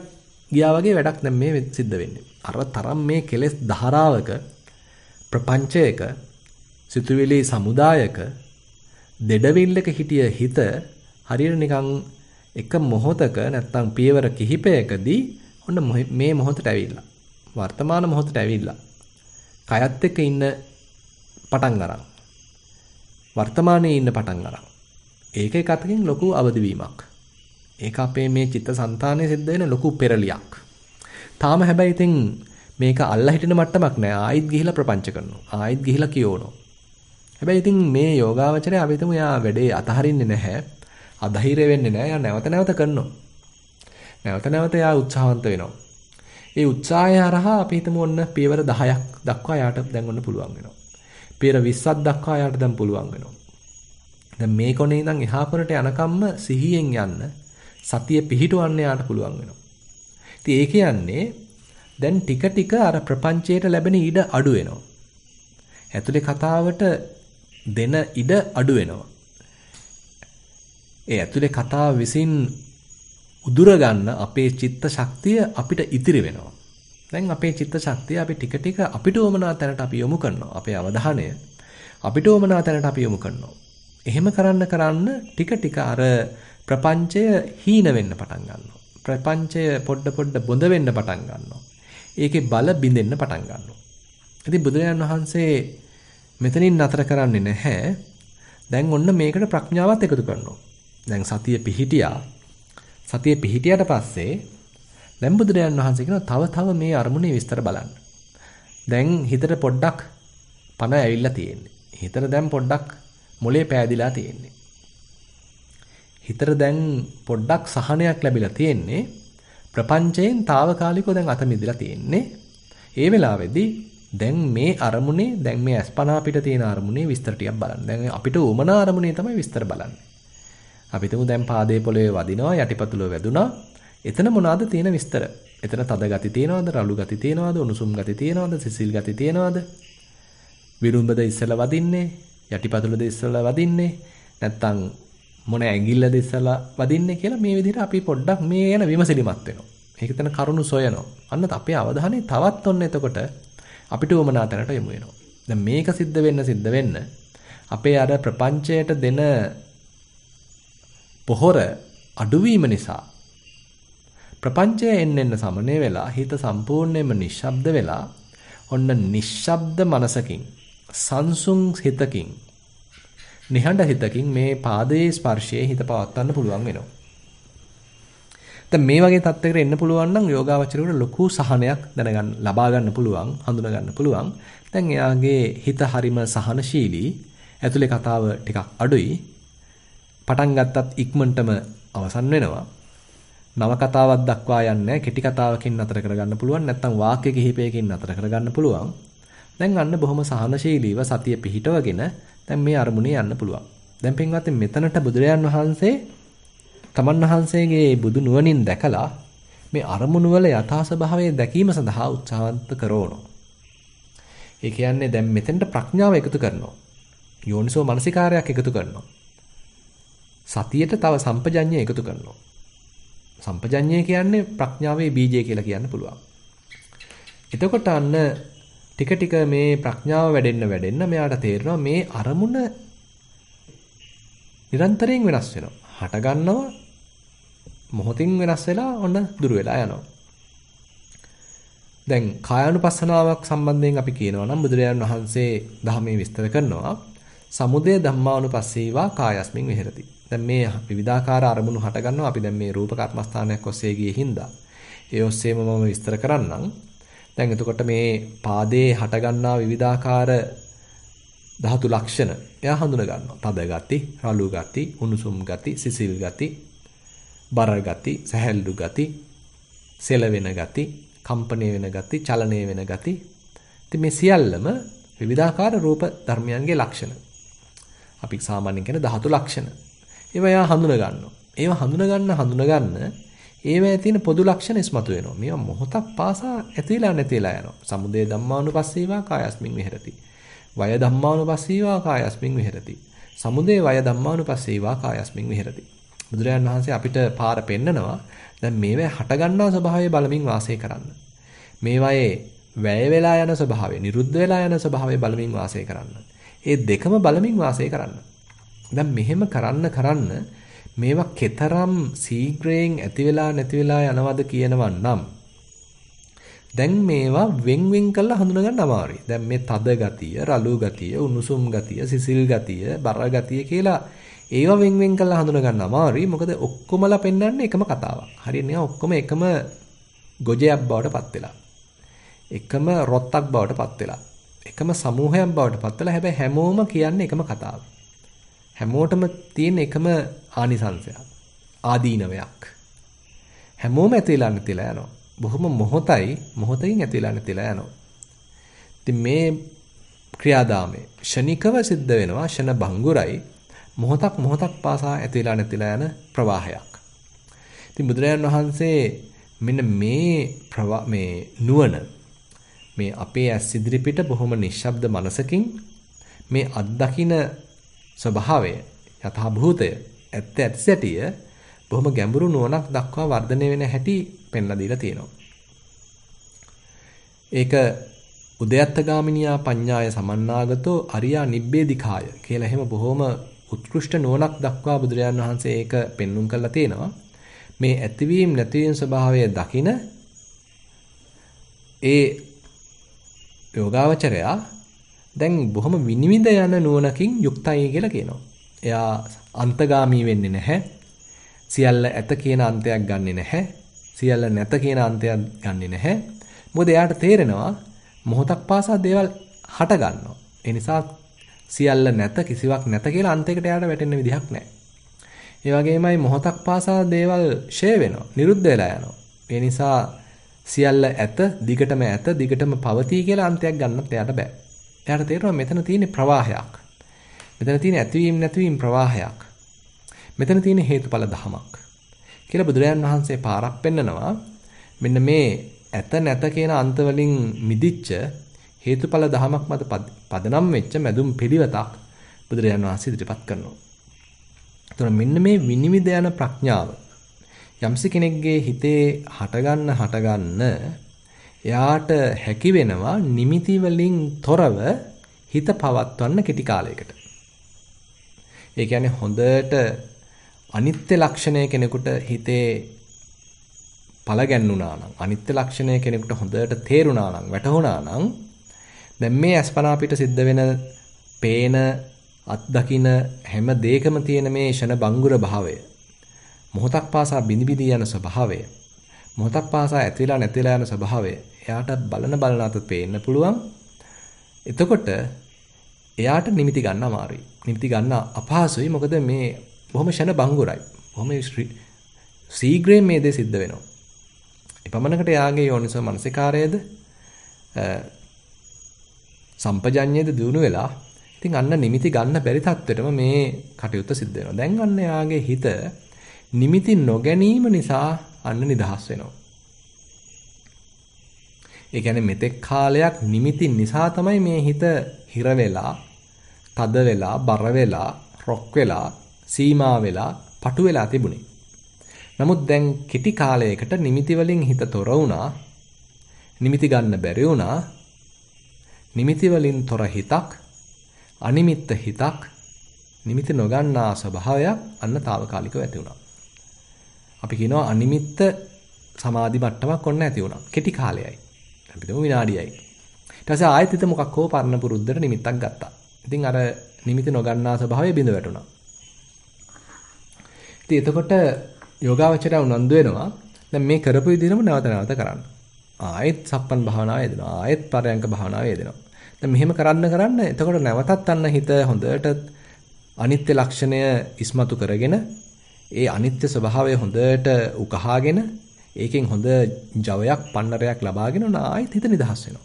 ගියා වගේ වැඩක් දැන් මේ සිද්ධ වෙන්නේ. අර තරම් මේ කෙලෙස් ධාරාවක ප්‍රපංචයක සිතුවිලි සමුදායක දෙඩවිල්ලක හිටිය හිත හරියට නිකන් එක මොහොතක නැත්තම් පියවර කිහිපයකදී ඔන්න මේ මොහොතට ඇවිල්ලා. වර්තමාන මොහොතට ඇවිල්ලා. කයත් එක්ක ඉන්න පටන් ගන්න. වර්තමානයේ ඉන්න පටන් ගන්න. ඒක එකතකින් ලොකු අවදිවීමක්. ඒක අපේ මේ චිත්තසංතානයේ සිද්ධ වෙන ලොකු පෙරලියක්. තාම හැබැයි ඉතින් මේක අල්ලා හිටින මට්ටමක් නෑ. ආයිත් ගිහිලා ප්‍රපංච කරනවා. ආයිත් ගිහිලා කියවනවා. හැබැයි ඉතින් මේ යෝගාවචරය අපි හිතමු යා වැඩේ අතහරින්නේ නැහැ. අධෛර්ය වෙන්නේ නැහැ. යා නැවත නැවත කරනවා. නැවත නැවත එයා උත්සාහවන්ත වෙනවා. ඒ උත්සාහය හරහා අපි හිතමු ඔන්න පියවර 10ක් දක්වා යාට දැන් ඔන්න පුළුවන් වෙනවා. පියවර 20ක් දක්වා යාට දැන් පුළුවන් වෙනවා. දැන් මේ කොනේ ඉඳන් එහා කොනට යනකම්ම සිහියෙන් යන්න සතිය පිහිටවන්න යාට පුළුවන් වෙනවා. ඉතින් ඒ කියන්නේ දැන් ටික ටික අර ප්‍රපංචයට ලැබෙන ඉඩ අඩු වෙනවා. ඇතුලේ කතාවට දෙන ඉඩ අඩු වෙනවා. ඒ ඇතුලේ කතාව විසින් උදුර ගන්න අපේ චිත්ත ශක්තිය අපිට ඉතිරි වෙනවා. දැන් අපේ චිත්ත ශක්තිය අපි ටික ටික අපිට ඕමනා තැනට අපි යොමු කරනවා. අපේ අවධානය අපිට ඕමනා තැනට අපි යොමු කරනවා. එහෙම කරන්න කරන්න ටික ටික අර ප්‍රපංචය හීන වෙන්න පටන් ගන්නවා. ප්‍රපංචය පොඩ පොඩ බොඳ වෙන්න පටන් ගන්නවා. ඒකේ බල බිඳෙන්න පටන් ගන්නවා. ඉතින් බුදුරජාණන් වහන්සේ මෙතනින් නතර කරන්නේ නැහැ. දැන් ඔන්න මේකට ප්‍රඥාවත් එකතු කරනවා. දැන් සතිය පිහිටියා. සතිය පිහිටියට පස්සේ දැන් බුදුරජාන් වහන්සේ කියනවා තව තව මේ අරමුණේ විස්තර බලන්න. දැන් හිතට පොඩ්ඩක් පණ ඇවිල්ලා තියෙන්නේ. හිතට දැන් පොඩ්ඩක් මොලේ පෑදිලා තියෙන්නේ. හිතට දැන් පොඩ්ඩක් සහනයක් ලැබිලා තියෙන්නේ. ප්‍රපංචයෙන් తాවකාලිකව දැන් අත මිදලා තියෙන්නේ. ඒ වෙලාවේදී දැන් මේ අරමුණේ දැන් මේ අස්පනා පිට තියෙන අරමුණේ විස්තර ටිකක් බලන්න. දැන් අපිට උමනා අරමුණේ තමයි විස්තර බලන්නේ. අපි තුමු දැන් පාදයේ පොළවේ වදිනවා යටිපතුල වැදුනා. එතන මොනවාද තියෙන විස්තර? එතන තද ගති තියෙනවද? රළු ගති තියෙනවද? උණුසුම් ගති තියෙනවද? සිසිල් ගති තියෙනවද? විරුම්බද ඉස්සලා වදින්නේ? යටිපතුලද ඉස්සලා වදින්නේ? නැත්තම් මොන ඇඟිල්ලද ඉස්සලා වදින්නේ කියලා මේ විදිහට අපි පොඩ්ඩක් මේ ගැන විමසිලිමත් වෙනවා. මේක තන කරුණු සොයනවා. අන්න අපේ අවධානය තවත් ඔන්න එතකොට අපිට උමනා තැනට යමු වෙනවා. දැන් මේක සිද්ධ වෙන්න සිද්ධ වෙන්න අපේ අර ප්‍රපංචයට දෙන පොහොර අඩුවීම නිසා ප්‍රපංචය එන්න එන්න සමනය වෙලා හිත සම්පූර්ණයෙන්ම නිශ්ශබ්ද වෙලා ඔන්න නිශ්ශබ්ද මනසකින් සංසුන් හිතකින් නිහඬ හිතකින් මේ පාදයේ ස්පර්ශයේ හිත පවත්වන්න පුළුවන් වෙනවා. දැන් මේ වගේ තත්ත්වයකට එන්න පුළුවන් නම් යෝගාවචරයට ලොකු සහනයක් දැනගන්න ලබා ගන්න පුළුවන්, හඳුනා ගන්න පුළුවන්. දැන් එයාගේ හිත හරිම සහනශීලී. ඇතුලේ කතාව ටිකක් අඩුයි. පටන් ගත්තත් ඉක්මනටම අවසන් වෙනවා. නව කතාවක් දක්වා යන්නේ කෙටි කතාවකින් නතර කරගන්න පුළුවන් නැත්නම් වාක්‍ය කිහිපයකින් නතර කරගන්න පුළුවන්. දැන් අන්න බොහොම සහනශීලීව සතිය පිහිටවගෙන දැන් මේ අරමුණේ යන්න පුළුවන්. දැන් පින්වත් මෙතනට බුදුරයන් වහන්සේ තමන් වහන්සේගේ බුදු නුවණින් දැකලා මේ අරමුණු වල යථා ස්වභාවය දැකීම සඳහා උත්සාහන්ත කරනවා. ඒ කියන්නේ දැන් මෙතෙන්ට ප්‍රඥාව එකතු කරනවා. යෝනිසෝ මනසිකාරයක් එකතු කරනවා. සතියට තව සම්පජඤ්ඤය එකතු කරනවා. සම්පජඤ්ඤය කියන්නේ ප්‍රඥාවේ බීජය කියලා කියන්න පුළුවන්. එතකොට අන්න ටික ටික මේ ප්‍රඥාව වැඩෙන්න වැඩෙන්න මෙයාට තේරෙනවා මේ අරමුණ නිරන්තරයෙන් වෙනස් වෙනවා. හට ගන්නවා මොහොතින් වෙනස් වෙලා ඔන්න දුර වෙලා යනවා. දැන් කායानुපස්සනාවක් සම්බන්ධයෙන් අපි කියනවා නම් බුදුරජාණන් වහන්සේ ධර්මයේ විස්තර කරනවා. සමුදය ධම්මානුපස්සීවා කායස්මින් විහෙරති. දැන් මේ විවිධාකාර අරමුණු හට ගන්නවා. අපි දැන් මේ රූප කර්මස්ථානයක් ඔස්සේ ගියේ හින්දා. ඒ ඔස්සේම මම විස්තර කරන්නම්. දැන් එතකොට මේ පාදයේ හට ගන්නා විවිධාකාර ධාතු ලක්ෂණ එයා හඳුන ගන්නවා. තද ගති, රළු ගති, උණුසුම් ගති, සිසිල් ගති, බර ගති, සැහැල්ලු ගති, සෙලවෙන ගති, කම්පණය වෙන ගති, චලනය වෙන ගති. ඉතින් මේ සියල්ලම විවිධාකාර රූප ධර්මයන්ගේ ලක්ෂණ. අපි සාමාන්‍යයෙන් කියන ධාතු ලක්ෂණ. ඒවා එයා හඳුන ගන්නවා. ඒවා හඳුන ගන්න හඳුන ගන්න ඒවැය තියෙන පොදු ලක්ෂණ ඉස්මතු වෙනවා. මේවා මොහොතක් පාසා ඇතිලා නැතිලා යනවා. සමුදය ධම්මානුපස්සීවා කායස්මින් විහෙරති. වය ධම්මානුපස්සීවා කායස්මින් විහෙරති. සමුදය වය ධම්මානුපස්සීවා කායස්මින් විහෙරති. බුදුරජාන් වහන්සේ අපිට පාර පෙන්නනවා. දැන් මේවා හට ගන්නා ස්වභාවය බලමින් වාසය කරන්න. මේවායේ වැය වෙලා යන ස්වභාවය, නිරුද්ධ වෙලා යන ස්වභාවය බලමින් වාසය කරන්න. මේ දෙකම බලමින් වාසය කරන්න. දැන් මෙහෙම කරන්න කරන්න මේවා කෙතරම් සීග්‍රයෙන් ඇති වෙලා නැති වෙලා යනවද කියනවා නම් දැන් මේවා වෙන් වෙන් කරලා හඳුනගන්න අමාරුයි. දැන් මේ තද ගතිය, රළු ගතිය, උණුසුම් ගතිය, සිසිල් ගතිය, බර ගතිය කියලා ඒවා වෙන් වෙන් කරලා හඳුනගන්න අමාරුයි. මොකද ඔක්කොමලා පෙන්වන්නේ එකම කතාවක්. හරියට නිකන් ඔක්කොම එකම ගොජයක් බවට පත් වෙලා. එකම රොත්තක් බවට පත් වෙලා. එකම සමූහයක් බවට පත් වෙලා හැබැයි හැමෝම කියන්නේ එකම කතාව. හැමෝටම තියෙන එකම ආනිසංශයක්. ආදීනවයක්. හැමෝම ඇතිලා නැතිලා යනවා. බොහොම මොහොතයි මොහොතකින් ඇතිලා නැතිලා යනවා. ඉතින් මේ ක්‍රියාදාමය ෂණිකව සිද්ධ වෙනවා ෂණ භංගුරයි මොහොතක් මොහොතක් පාසා ඇතිලා නැතිලා යන ප්‍රවාහයක්. ඉතින් බුදුරජාන් වහන්සේ මෙන්න මේ මේ නුවණ මේ අපේ ඇස් ඉදිරිපිට බොහොම නිශ්ශබ්ද මනසකින් මේ අත්දකින ස්වභාවය යථාභූතය ඇත්ත ඇති සැටිය බොහොම ගැඹුරු නුවණක් දක්වා වර්ධනය වෙන හැටි පෙන්ලා දීලා තියෙනවා. ඒක උදයත්තගාමිනියා පඤ්ඤාය සමන්නාගතෝ අරියා නිබ්බේධිකාය කියලා එහෙම බොහොම උත්කෘෂ්ඨ නුවණක් දක්වා බුදුරජාන් වහන්සේ ඒක පෙන්눔 කරලා තියෙනවා. මේ ඇතිවීම නැතිවීම ස්වභාවය දකින ඒ යෝගාවචරයා දැන් බොහොම විනිවිද යන නුවණකින් යුක්තයි කියලා කියනවා. එයා අන්තගාමී වෙන්නේ නැහැ. සියල්ල ඇත කියන අන්තයක් ගන්නෙ නැහැ. සියල්ල නැත කියන අන්තයක් ගන්නෙ නැහැ. මොකද එයාට තේරෙනවා මොහොතක් පාසා දේවල් හට ගන්නවා. ඒ නිසා සියල්ල නැත කිසිවක් නැත කියලා අන්තයකට යාට වැටෙන්න විදිහක් නැහැ. ඒ වගේමයි මොහොතක් පාසා දේවල් ෂේ වෙනවා, නිරුද්ධ වෙලා යනවා. ඒ නිසා සියල්ල ඇත, දිගටම ඇත, දිගටම පවතී කියලා අන්තයක් ගන්නත් එයාට බෑ. එයාට තේරෙනවා මෙතන තියෙන ප්‍රවාහයක්. මෙතන තියෙන ඇතිවීම නැතිවීම ප්‍රවාහයක්. මෙතන තියෙන හේතුඵල ධමයක්. කියලා බුදුරජාන් වහන්සේ පාරක් පෙන්නනවා. මෙන්න මේ ඇත නැත කියන අන්ත මිදිච්ච හේතුඵල ධමයක් මත පදනම් වෙච්ච මැදුම් පිළිවෙතක් බුදුරජාන් වහන්සේ ඉදිරිපත් කරනවා. එතකොට මෙන්න මේ විනිවිද යන ප්‍රඥාව යම්ස කෙනෙක්ගේ හිතේ හටගන්න හටගන්න එයාට හැකි වෙනවා නිමිති වලින් තොරව හිත පවත්වන්න කෙටි කාලයකට. ඒ කියන්නේ හොඳට අනිත්‍ය ලක්ෂණය කෙනෙකුට හිතේ පළ ගැන්නුණා නම් අනිත්‍ය ලක්ෂණය කෙනෙකුට හොඳට තේරුණා නම් වැටහුණා නම් දැන් මේ අස්පනා පිට සිද්ධ වෙන පේන අත්දකින හැම දෙයකම තියෙන මේ ෂණ බංගුර භාවය මොහොතක් පාසා බිනිබිදී යන ස්වභාවය මොහොතක් පාසා ඇතිලා නැතිලා යන ස්වභාවය එයාටත් බලන බලන අතත් පේන්න පුළුවන්. එතකොට එයාට නිමිති ගන්න අමාරුයි. නිමිති ගන්න අපහසුයි. මොකද මේ බොහොම ෂණ බංගුරයි. බොහොම ශීඝ්‍රයෙන් මේ දේ සිද්ධ වෙනවා. එපමණකට එයාගේ යෝනිසෝ මනසිකාරයේද සම්පජඤ්ඤයේද දිනු වෙලා ඉතින් අන්න නිමිති ගන්න බැරි තත්වෙටම මේ කටයුත්ත සිද්ධ වෙනවා. දැන් අන්න එයාගේ හිත නිමිති නොගැනීම නිසා අන්න නිදහස් වෙනවා. ඒ කියන්නේ මෙතෙක් කාලයක් නිමිති නිසා තමයි මේ හිත හිර වෙලා, තද වෙලා, බර වෙලා, රොක් වෙලා, සීමා වෙලා, පටු වෙලා තිබුණේ. නමුත් දැන් කෙටි කාලයකට නිමිති වලින් හිත තොර වුණා. නිමිති ගන්න බැරි වුණා. නිමිති වලින් තොර හිතක්, අනිමිත්ත හිතක්, නිමිති නොගන්නා ස්වභාවයක් අන්න తాවකාලිකව ඇති වුණා. අපි කියනවා අනිමිත්ත සමාධි මට්ටමක් ඔන්න ඇති වුණා. කෙටි කාලයයි. අපි තුමු විනාඩියයි. ඊට පස්සේ ආයෙත් හිත මොකක් හෝ පරණ පුරුද්දට නිමිත්තක් ගත්තා. ඉතින් අර නිමිති නොගන්නා ස්වභාවය බිඳ වැටුණා. ඉතින් එතකොට යෝගාවචරය උනන්දු වෙනවා. දැන් මේ කරපු විදිහම නැවත නැවත කරන්න. ආයෙත් සක්මන් භාවනාව යෙදෙනවා. ආයෙත් පරයන්ක භාවනාව යෙදෙනවා. දැන් මෙහෙම කරන්න කරන්න එතකොට නැවතත් අන්න හිත හොඳට අනිත්‍ය ලක්ෂණය ඉස්මතු කරගෙන ඒ අනිත්‍ය ස්වභාවය හොඳට උකහාගෙන ඒකෙන් හොඳ ජවයක් පන්නරයක් ලබාගෙන ඔන්න ආයෙත් හිත නිදහස් වෙනවා.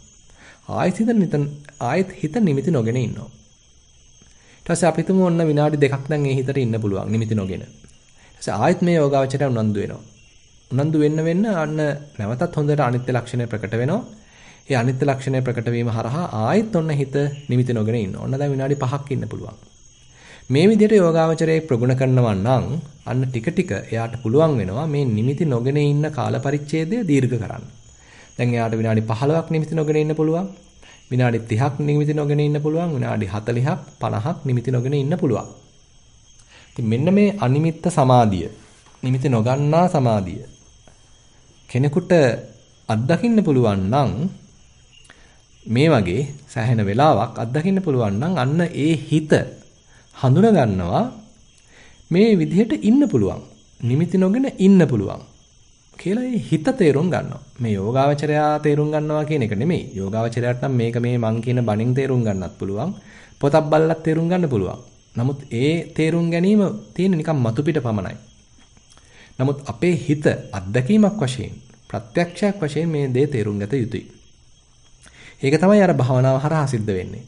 ආයෙත් හිත නිතන් ආයෙත් හිත නිමිති නොගෙන ඉන්නවා. ඊට පස්සේ අපි තුමු ඔන්න විනාඩි දෙකක් දැන් ඒ හිතට ඉන්න පුළුවන් නිමිති නොගෙන. ඊට පස්සේ ආයෙත් මේ යෝගාවචරය උනන්දු වෙනවා. උනන්දු වෙන්න වෙන්න අන්න නැවතත් හොඳට අනිත්‍ය ලක්ෂණය ප්‍රකට වෙනවා. ඒ අනිත්‍ය ලක්ෂණය ප්‍රකට වීම හරහා ආයෙත් ඔන්න හිත නිමිති නොගෙන ඉන්න. ඔන්න දැන් විනාඩි 5ක් ඉන්න පුළුවන්. මේ විදිහට යෝගාවචරයේ ප්‍රගුණ කරනවා නම් අන්න ටික ටික එයාට පුළුවන් වෙනවා මේ නිමිති නොගෙන ඉන්න කාල පරිච්ඡේදය දීර්ඝ කරන්න. දැන් එයාට විනාඩි 15ක් නිමිති නොගෙන ඉන්න පුළුවන්. විනාඩි 30ක් නිමිති නොගෙන ඉන්න පුළුවන්. විනාඩි 40ක් 50ක් නිමිති නොගෙන ඉන්න පුළුවන්. ඉතින් මෙන්න මේ අනිමිත්ත සමාධිය, නිමිති නොගන්නා සමාධිය කෙනෙකුට අත්දකින්න පුළුවන් නම් මේ වගේ සැහැණ වෙලාවක් අත්දකින්න පුළුවන් නම් අන්න ඒ හිත හඳුනා ගන්නවා මේ විදිහට ඉන්න පුළුවන්. නිමිති නොගෙන ඉන්න පුළුවන්. කියලා ඒ හිත තේරුම් ගන්නවා. මේ යෝගාවචරයා තේරුම් ගන්නවා කියන එක නෙමෙයි. යෝගාවචරයාට නම් මේක මේ මං කියන බණින් තේරුම් ගන්නත් පුළුවන්. පොතක් බලලත් තේරුම් ගන්න පුළුවන්. නමුත් ඒ තේරුම් ගැනීම තියෙන නිකන් මතු පිට පමණයි. නමුත් අපේ හිත අත්දැකීමක් වශයෙන්, ප්‍රත්‍යක්ෂයක් වශයෙන් මේ දේ තේරුම් ගත යුතුයි. ඒක තමයි අර භවනාව හරහා සිද්ධ වෙන්නේ.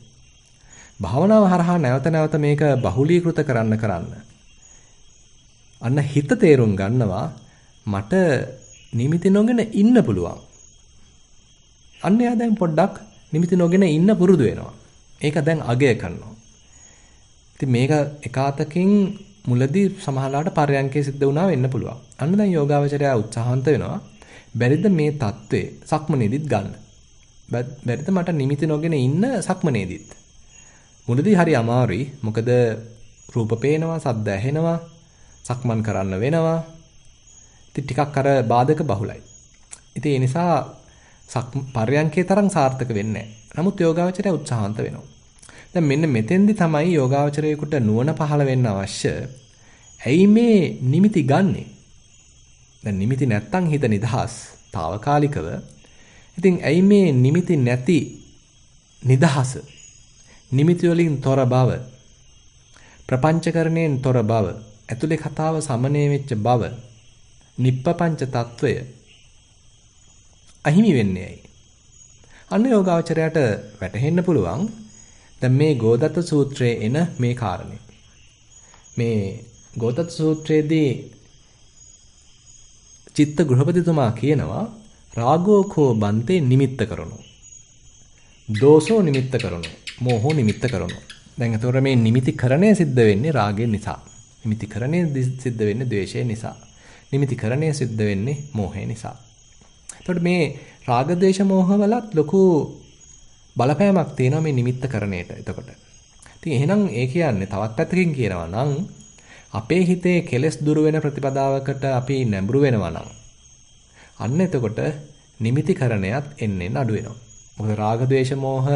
භාවනාව හරහා නැවත නැවත මේක බහුලීකృత කරන්න කරන්න. අන්න හිත තේරුම් ගන්නවා මට නිමිති නොගෙන ඉන්න පුළුවන්. අන්න එයා දැන් පොඩ්ඩක් නිමිති නොගෙන ඉන්න පුරුදු වෙනවා. ඒක දැන් අගය කරනවා. ඉතින් මේක එකාතකින් මුලදී සමහරලාට පරයන්කේ සිද්ධ වුණා වෙන්න පුළුවන්. අන්න දැන් යෝගාවචරයා උත්සාහන්ත වෙනවා. බැරිද මේ தત્ත්වේ සක්මනේදිත් ගන්න. බැරිද මට නිමිති නොගෙන ඉන්න සක්මනේදිත්. මුලදී හරි අමාරුයි. මොකද රූප පේනවා, සද්ද ඇහෙනවා, සක්මන් කරන්න වෙනවා. ඉතින් ටිකක් අර බාධක බහුලයි. ඉතින් ඒ නිසා පර්යංකේ තරම් සාර්ථක වෙන්නේ නැහැ. නමුත් යෝගාවචරය උත්සාහන්ත වෙනවා. දැන් මෙන්න මෙතෙන්දි තමයි යෝගාවචරයෙකුට නුවණ පහළ වෙන්න අවශ්‍ය. ඇයි මේ නිමිති ගන්නෙ? දැන් නිමිති නැත්තම් හිත නිදහස්, తాවකාලිකව. ඉතින් ඇයි මේ නිමිති නැති නිදහස නිමිති වලින් තොර බව ප්‍රපංචකරණයෙන් තොර බව ඇතුලේ කතාව සමනය වෙච්ච බව නිප්පපංච తত্ত্বය අහිමි වෙන්නේ ඇයි අන්න යෝගාවචරයට වැටහෙන්න පුළුවන් දැන් මේ ගෝදත්ත සූත්‍රයේ එන මේ කාරණේ මේ ගෝතත් සූත්‍රයේදී චිත්ත ගෘහපතිතුමා කියනවා රාගෝඛෝ බන්තේ නිමිත්ත කරනෝ දෝෂෝ නිමිත්ත කරනෝ මෝහෝ නිමිත්ත කරනු. දැන් එතකොට මේ නිමිතිකරණය සිද්ධ වෙන්නේ රාගය නිසා. නිමිතිකරණය සිද්ධ වෙන්නේ ද්වේෂය නිසා. නිමිතිකරණය සිද්ධ වෙන්නේ මෝහය නිසා. එතකොට මේ රාග ද්වේෂ මෝහවලත් ලොකු බලපෑමක් තියෙනවා මේ නිමිත්තකරණයට. එතකොට. ඉතින් එහෙනම් ඒ කියන්නේ තවත් පැත්තකින් කියනවා නම් අපේ හිතේ කෙලෙස් දුරු වෙන ප්‍රතිපදාවකට අපි නැඹුරු වෙනවා නම් අන්න එතකොට නිමිතිකරණයත් එන්නේ අඩු වෙනවා. මොකද රාග ද්වේෂ මෝහ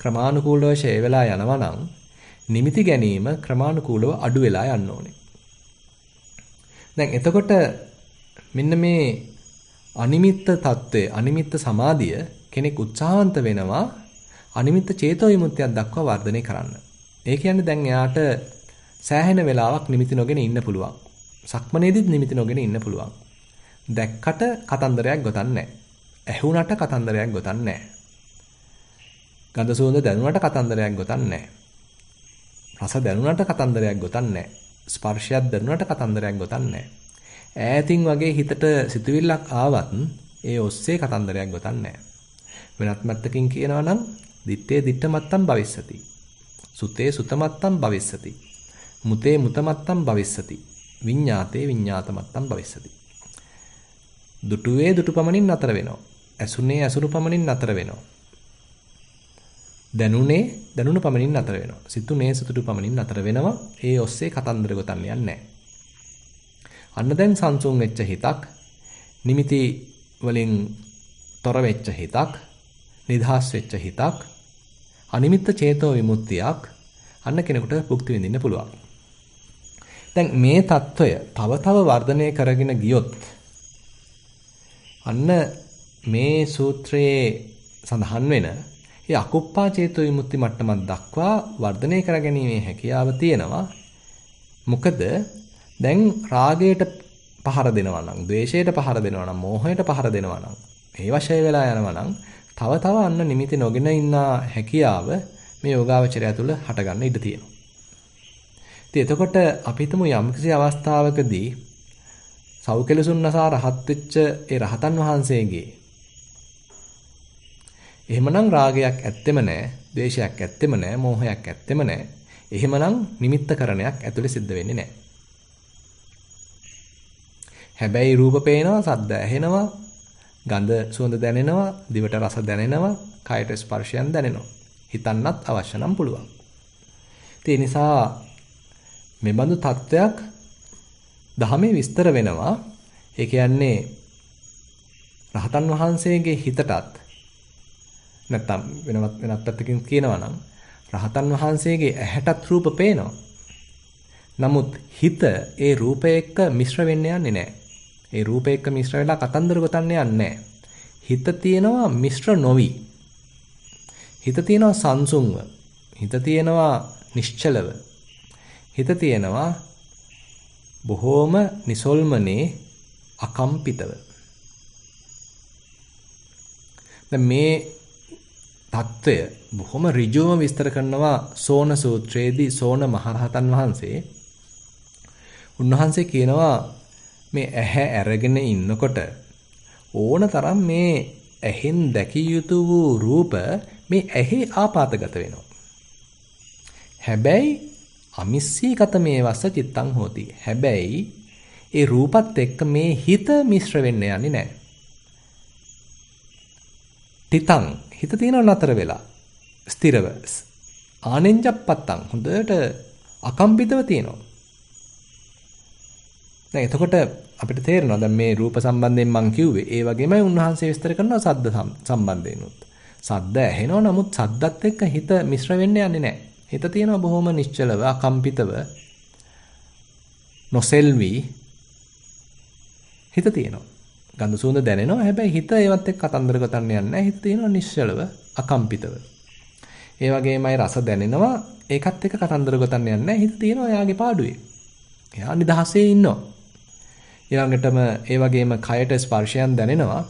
ක්‍රමානුකූලව ෂේ වෙලා යනවා නම් නිමිති ගැනීම ක්‍රමානුකූලව අඩු වෙලා යන්න ඕනේ. දැන් එතකොට මෙන්න මේ අනිමිත්ත తත්වය, අනිමිත්ත සමාධිය කෙනෙක් උත්සාහන්ත වෙනවා අනිමිත්ත චේතෝ විමුක්තියක් දක්වා වර්ධනය කරන්න. ඒ කියන්නේ දැන් එයාට සෑහෙන වෙලාවක් නිමිති නොගෙන ඉන්න පුළුවන්. සක්මනේදිත් නිමිති නොගෙන ඉන්න පුළුවන්. දැක්කට කතන්දරයක් ගොතන්නේ නැහැ. ඇහුණට කතන්දරයක් ගොතන්නේ නැහැ. ගඳ සුවඳ දැනුණට කතන්දරයක් ගොතන්නේ රස දැනුණට කතන්දරයක් ගොතන්නේ ස්පර්ශයක් දැනුණට කතන්දරයක් ගොතන්නේ ඈතින් වගේ හිතට සිතුවිල්ලක් ආවත් ඒ ඔස්සේ කතන්දරයක් ගොතන්නේ වෙනත් මත්තකින් කියනවා නම් දිත්තේ දිත්තමත්තම් භවිස්සති සුතේ සුතමත්තම් භවිස්සති මුතේ මුතමත්තම් භවිස්සති විඤ්ඤාතේ විඤ්ඤාතමත්තම් භවිස්සති දුටුවේ දුටු පමණින් නතර වෙනවා ඇසුනේ ඇසුරු පමණින් නතර වෙනවා දැනුනේ දැනුණු පමණින් නතර වෙනවා. සිතුනේ සිතුටු පමණින් නතර වෙනවා. ඒ ඔස්සේ කතන්දර ගොතන්න යන්නේ අන්න දැන් සංසුන් වෙච්ච හිතක් නිමිති වලින් තොර වෙච්ච හිතක් නිදහස් වෙච්ච හිතක් අනිමිත්ත චේතෝ විමුක්තියක් අන්න කෙනෙකුට භුක්ති විඳින්න පුළුවන්. දැන් මේ తত্ত্বය තව තව වර්ධනය කරගෙන ගියොත් අන්න මේ සූත්‍රයේ සඳහන් වෙන ඒ අකුප්පා චේතෝ විමුක්ති මට්ටමක් දක්වා වර්ධනය කරගැනීමේ හැකියාව තියෙනවා. මොකද දැන් රාගයට පහර දෙනවා නම්, ද්වේෂයට පහර දෙනවා නම්, මෝහයට පහර දෙනවා නම්, මේ වශය වෙලා යනවා නම් තව තව අන්න නිමිති නොගෙන ඉන්න හැකියාව මේ යෝගාවචරය තුළ හටගන්න ඉඩ තියෙනවා. ඉතින් එතකොට අපි හිතමු යම්කිසි අවස්ථාවකදී සෞකලසුන්නසා රහත් වෙච්ච ඒ රහතන් වහන්සේගේ එහෙමනම් රාගයක් ඇත්තෙම නැහැ, ද්වේෂයක් ඇත්තෙම නැහැ, මෝහයක් ඇත්තෙම නැහැ. එහෙමනම් නිමිත්තකරණයක් ඇතුලේ සිද්ධ වෙන්නේ නැහැ. හැබැයි රූප පේනවා, සද්ද ඇහෙනවා, ගඳ සුවඳ දැනෙනවා, දිවට රස දැනෙනවා, කයට ස්පර්ශයන් දැනෙනවා. හිතන්නත් අවශ්‍ය නම් පුළුවන්. ඒ නිසා මේ බඳු තත්වයක් දහමේ විස්තර වෙනවා. ඒ කියන්නේ රහතන් වහන්සේගේ හිතටත් නැත්තම් වෙනවත් වෙනත් පැත්තකින් කියනවා නම් රහතන් වහන්සේගේ ඇහැටත් රූප පේනවා. නමුත් හිත ඒ රූපය එක්ක මිශ්‍ර වෙන්න යන්නේ නැහැ. ඒ රූපය එක්ක මිශ්‍ර වෙලා කතන්දර ගොතන්න යන්නේ හිත තියෙනවා මිශ්‍ර නොවි. හිත තියෙනවා සංසුන්ව. හිත තියෙනවා නිශ්චලව. හිත තියෙනවා බොහෝම නිසොල්මනේ අකම්පිතව. දැන් මේ தত্ত্বය බොහොම ඍජුවම විස්තර කරනවා සෝන සූත්‍රයේදී සෝන මහරහතන් වහන්සේ. උන්වහන්සේ කියනවා මේ ඇහැ ඇරගෙන ඉන්නකොට ඕන තරම් මේ ඇහෙන් දැකිය යුතු වූ රූප මේ ඇහි ආපాతගත වෙනවා. හැබැයි අමිස්සීගත මේ වස්ස චිත්තං හෝති. හැබැයි ඒ රූපත් එක්ක මේ හිත මිශ්‍ර වෙන්න යන්නේ නැහැ. තිතං හිත තියෙනවා නතර වෙලා. ස්ථිරව. ආනෙන්ජප්පත්තං හොඳට අකම්පිතව තියෙනවා. දැන් එතකොට අපිට තේරෙනවා දැන් මේ රූප සම්බන්ධයෙන් මම කිව්වේ ඒ වගේමයි උන්වහන්සේ විස්තර කරනවා සද්ද සම්බන්ධයෙන්ුත්. සද්ද ඇහෙනවා නමුත් සද්දත් එක්ක හිත මිශ්‍ර වෙන්න යන්නේ නැහැ. හිත තියෙනවා බොහොම නිශ්චලව, අකම්පිතව. නොසෙල්වි හිත තියෙනවා. ගඳ සුවඳ දැනෙනවා. හැබැයි හිත ඒවත් එක්ක කතන්දර ගොතන්න යන්නේ නැහැ. හිත තියෙනවා නිශ්චලව, අකම්පිතව. ඒ වගේමයි රස දැනෙනවා. ඒකත් එක්ක කතන්දර ගොතන්න යන්නේ නැහැ. හිත තියෙනවා එයාගේ පාඩුවේ. එයා නිදහසේ ඉන්නවා. ඊළඟටම ඒ වගේම කයට ස්පර්ශයන් දැනෙනවා.